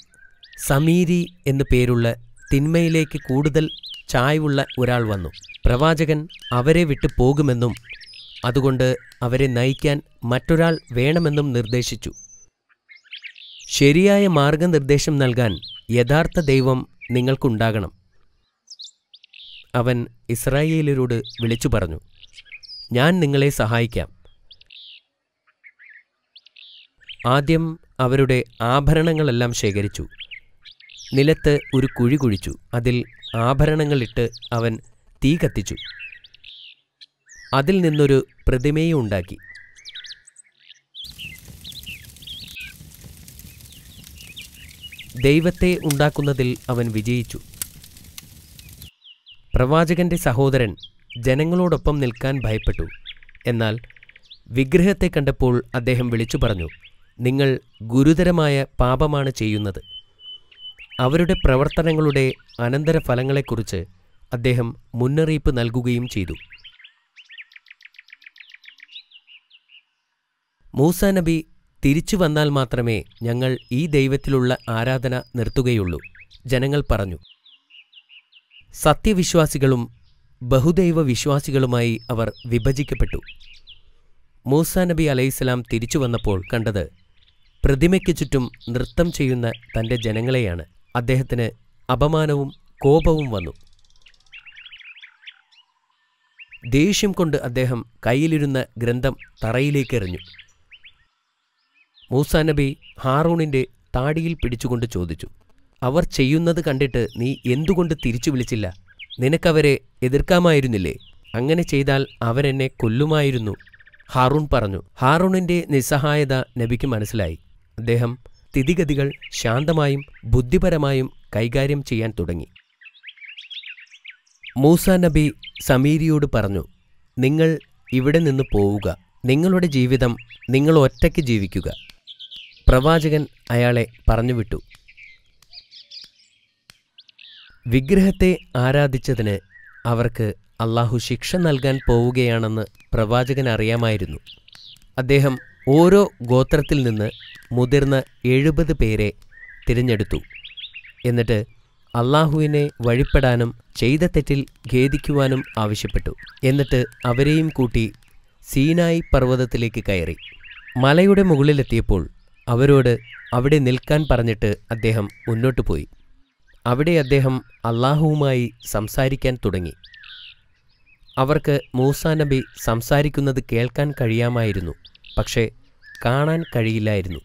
സമീരി എന്നു പേരുള്ള തിന്മയിലേക്ക് കൂടുതൽ ചായ്വുള്ള ഒരാൾ വന്നു പ്രവാചകൻ അവരെ വിട്ടു പോകുമെന്നും അതുകൊണ്ട് അവരെ നയിക്കാൻ മറ്റൊരാൾ വേണമെന്നും നിർദ്ദേശിച്ചു ശരിയായ മാർഗനിർദ്ദേശം നൽകാൻ യഥാർത്ഥ ദൈവം നിങ്ങൾക്കുണ്ടാകണം അവൻ ഇസ്രായേലരോട് വിളിച്ചു പറഞ്ഞു ഞാൻ നിങ്ങളെ സഹായിക്കാം ആദ്യം അവരുടെ ആഭരണങ്ങളെല്ലാം ശേഖരിച്ചു നിലത്ത് ഒരു കുഴി കുഴിച്ചു അതിൽ ആഭരണങ്ങളിട്ട് അവൻ തീ കത്തിച്ചു അതിൽ നിന്നൊരു പ്രതിമയെ ഉണ്ടാക്കി ദൈവത്തെ ഉണ്ടാക്കുന്നതിൽ അവൻ വിജയിച്ചു പ്രവാചകന്റെ സഹോദരൻ ജനങ്ങളോടൊപ്പം നിൽക്കാൻ ഭയപ്പെട്ടു എന്നാൽ വിഗ്രഹത്തെ കണ്ടപ്പോൾ അദ്ദേഹം വിളിച്ചു പറഞ്ഞു നിങ്ങൾ ഗുരുതരമായ പാപമാണ് ചെയ്യുന്നത് അവരുടെ പ്രവർത്തനങ്ങളുടെ അനന്തരഫലങ്ങളെക്കുറിച്ച് അദ്ദേഹം മുന്നറിയിപ്പ് നൽകുകയും ചെയ്തു മൂസ നബി തിരിച്ചു വന്നാൽ മാത്രമേ ഞങ്ങൾ ഈ ദൈവത്തിലുള്ള ആരാധന നിർത്തുകയുള്ളൂ ജനങ്ങൾ പറഞ്ഞു സത്യവിശ്വാസികളും ബഹുദൈവ വിശ്വാസികളുമായി അവർ വിഭജിക്കപ്പെട്ടു മൂസ നബി അലൈഹിസ്ലാം തിരിച്ചു വന്നപ്പോൾ കണ്ടത് പ്രതിമയ്ക്ക് ചുറ്റും നൃത്തം ചെയ്യുന്ന തൻ്റെ ജനങ്ങളെയാണ് അദ്ദേഹത്തിന് അപമാനവും കോപവും വന്നു ദേഷ്യം കൊണ്ട് അദ്ദേഹം കയ്യിലിരുന്ന ഗ്രന്ഥം തറയിലേക്കെറിഞ്ഞു മൂസ നബി ഹാറൂണിൻ്റെ താടിയിൽ പിടിച്ചുകൊണ്ട് ചോദിച്ചു അവർ ചെയ്യുന്നത് കണ്ടിട്ട് നീ എന്തുകൊണ്ട് തിരിച്ചു വിളിച്ചില്ല നിനക്കവരെ എതിർക്കാമായിരുന്നില്ലേ അങ്ങനെ ചെയ്താൽ അവരെന്നെ കൊല്ലുമായിരുന്നു ഹാറൂൺ പറഞ്ഞു ഹാറൂണിൻ്റെ നിസ്സഹായത നബിക്ക് മനസ്സിലായി അദ്ദേഹം സ്ഥിതിഗതികൾ ശാന്തമായും ബുദ്ധിപരമായും കൈകാര്യം ചെയ്യാൻ തുടങ്ങി മൂസ നബി സമീരിയോട് പറഞ്ഞു നിങ്ങൾ ഇവിടെ നിന്ന് പോവുക നിങ്ങളുടെ ജീവിതം നിങ്ങൾ ഒറ്റയ്ക്ക് ജീവിക്കുക പ്രവാചകൻ അയാളെ പറഞ്ഞുവിട്ടു വിഗ്രഹത്തെ ആരാധിച്ചതിന് അവർക്ക് അള്ളാഹു ശിക്ഷ നൽകാൻ പോവുകയാണെന്ന് പ്രവാചകൻ അറിയാമായിരുന്നു അദ്ദേഹം ഓരോ ഗോത്രത്തിൽ നിന്ന് മുതിർന്ന എഴുപത് പേരെ തിരഞ്ഞെടുത്തു എന്നിട്ട് അള്ളാഹുവിനെ വഴിപ്പെടാനും ചെയ്ത തെറ്റിൽ ഖേദിക്കുവാനും ആവശ്യപ്പെട്ടു എന്നിട്ട് അവരെയും കൂട്ടി സീനായി പർവ്വതത്തിലേക്ക് കയറി മലയുടെ മുകളിലെത്തിയപ്പോൾ അവരോട് അവിടെ നിൽക്കാൻ പറഞ്ഞിട്ട് അദ്ദേഹം മുന്നോട്ടു പോയി അവിടെ അദ്ദേഹം അള്ളാഹുവുമായി സംസാരിക്കാൻ തുടങ്ങി അവർക്ക് മൂസാ നബി സംസാരിക്കുന്നത് കേൾക്കാൻ കഴിയാമായിരുന്നു പക്ഷേ കാണാൻ കഴിയില്ലായിരുന്നു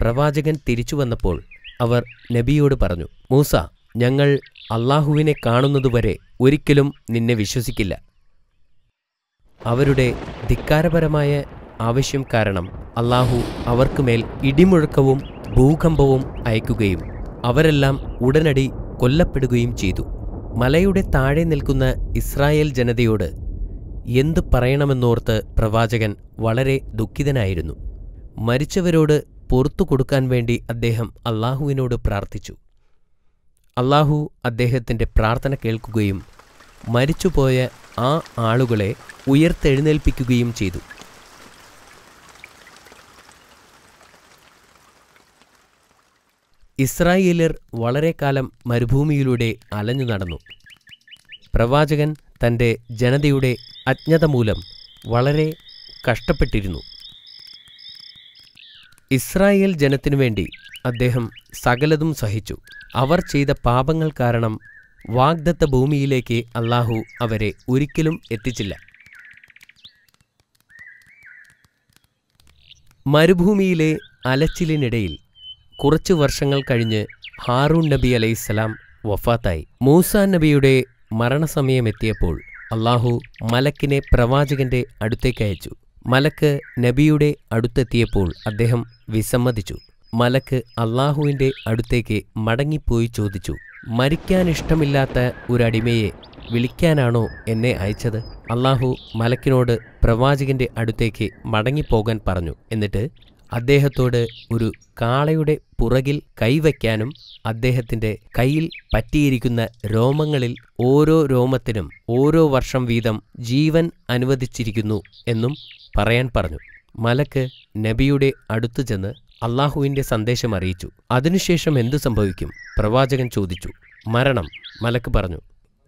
പ്രവാചകൻ തിരിച്ചു വന്നപ്പോൾ അവർ നബിയോട് പറഞ്ഞു മൂസ ഞങ്ങൾ അള്ളാഹുവിനെ കാണുന്നതുവരെ ഒരിക്കലും നിന്നെ വിശ്വസിക്കില്ല അവരുടെ ധിക്കാരപരമായ ആവശ്യം കാരണം അള്ളാഹു അവർക്കുമേൽ ഇടിമുഴക്കവും ഭൂകമ്പവും അയക്കുകയും അവരെല്ലാം ഉടനടി കൊല്ലപ്പെടുകയും ചെയ്തു മലയുടെ താഴെ നിൽക്കുന്ന ഇസ്രായേൽ ജനതയോട് എന്ത് പറയണമെന്നോർത്ത് പ്രവാചകൻ വളരെ ദുഃഖിതനായിരുന്നു മരിച്ചവരോട് പുറത്തു കൊടുക്കാൻ വേണ്ടി അദ്ദേഹം അള്ളാഹുവിനോട് പ്രാർത്ഥിച്ചു അള്ളാഹു അദ്ദേഹത്തിൻ്റെ പ്രാർത്ഥന കേൾക്കുകയും മരിച്ചുപോയ ആ ആളുകളെ ഉയർത്തെഴുന്നേൽപ്പിക്കുകയും ചെയ്തു ഇസ്രായേലിയർ കാലം മരുഭൂമിയിലൂടെ അലഞ്ഞു നടന്നു പ്രവാചകൻ തൻ്റെ ജനതയുടെ അജ്ഞത മൂലം വളരെ കഷ്ടപ്പെട്ടിരുന്നു ഇസ്രായേൽ ജനത്തിനു വേണ്ടി അദ്ദേഹം സകലതും സഹിച്ചു അവർ ചെയ്ത പാപങ്ങൾ കാരണം വാഗ്ദത്ത ഭൂമിയിലേക്ക് അള്ളാഹു അവരെ ഒരിക്കലും എത്തിച്ചില്ല മരുഭൂമിയിലെ അലച്ചിലിനിടയിൽ കുറച്ച് വർഷങ്ങൾ കഴിഞ്ഞ് ഹാറൂൺ നബി അലൈഹിസ്സലാം വഫാത്തായി മൂസ നബിയുടെ മരണസമയമെത്തിയപ്പോൾ അള്ളാഹു മലക്കിനെ പ്രവാചകന്റെ അടുത്തേക്ക് അയച്ചു മലക്ക് നബിയുടെ അടുത്തെത്തിയപ്പോൾ അദ്ദേഹം വിസമ്മതിച്ചു മലക്ക് അള്ളാഹുവിൻ്റെ അടുത്തേക്ക് മടങ്ങിപ്പോയി ചോദിച്ചു മരിക്കാൻ ഇഷ്ടമില്ലാത്ത ഒരടിമയെ വിളിക്കാനാണോ എന്നെ അയച്ചത് അള്ളാഹു മലക്കിനോട് പ്രവാചകന്റെ അടുത്തേക്ക് മടങ്ങിപ്പോകാൻ പറഞ്ഞു എന്നിട്ട് അദ്ദേഹത്തോട് ഒരു കാളയുടെ പുറകിൽ കൈവയ്ക്കാനും അദ്ദേഹത്തിൻ്റെ കയ്യിൽ പറ്റിയിരിക്കുന്ന രോമങ്ങളിൽ ഓരോ രോമത്തിനും ഓരോ വർഷം വീതം ജീവൻ അനുവദിച്ചിരിക്കുന്നു എന്നും പറയാൻ പറഞ്ഞു മലക്ക് നബിയുടെ അടുത്തു ചെന്ന് അള്ളാഹുവിൻ്റെ സന്ദേശം അറിയിച്ചു അതിനുശേഷം എന്തു സംഭവിക്കും പ്രവാചകൻ ചോദിച്ചു മരണം മലക്ക് പറഞ്ഞു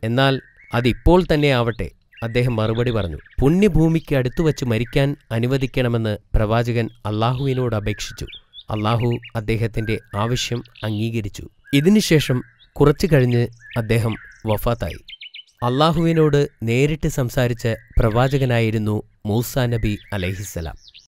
എന്നാൽ അതിപ്പോൾ തന്നെ ആവട്ടെ അദ്ദേഹം മറുപടി പറഞ്ഞു പുണ്യഭൂമിക്ക് അടുത്തുവച്ച് മരിക്കാൻ അനുവദിക്കണമെന്ന് പ്രവാചകൻ അള്ളാഹുവിനോട് അപേക്ഷിച്ചു അള്ളാഹു അദ്ദേഹത്തിന്റെ ആവശ്യം അംഗീകരിച്ചു ഇതിനുശേഷം കുറച്ചു കഴിഞ്ഞ് അദ്ദേഹം വഫാത്തായി അള്ളാഹുവിനോട് നേരിട്ട് സംസാരിച്ച പ്രവാചകനായിരുന്നു മൂസ നബി അലഹിസ്സലാം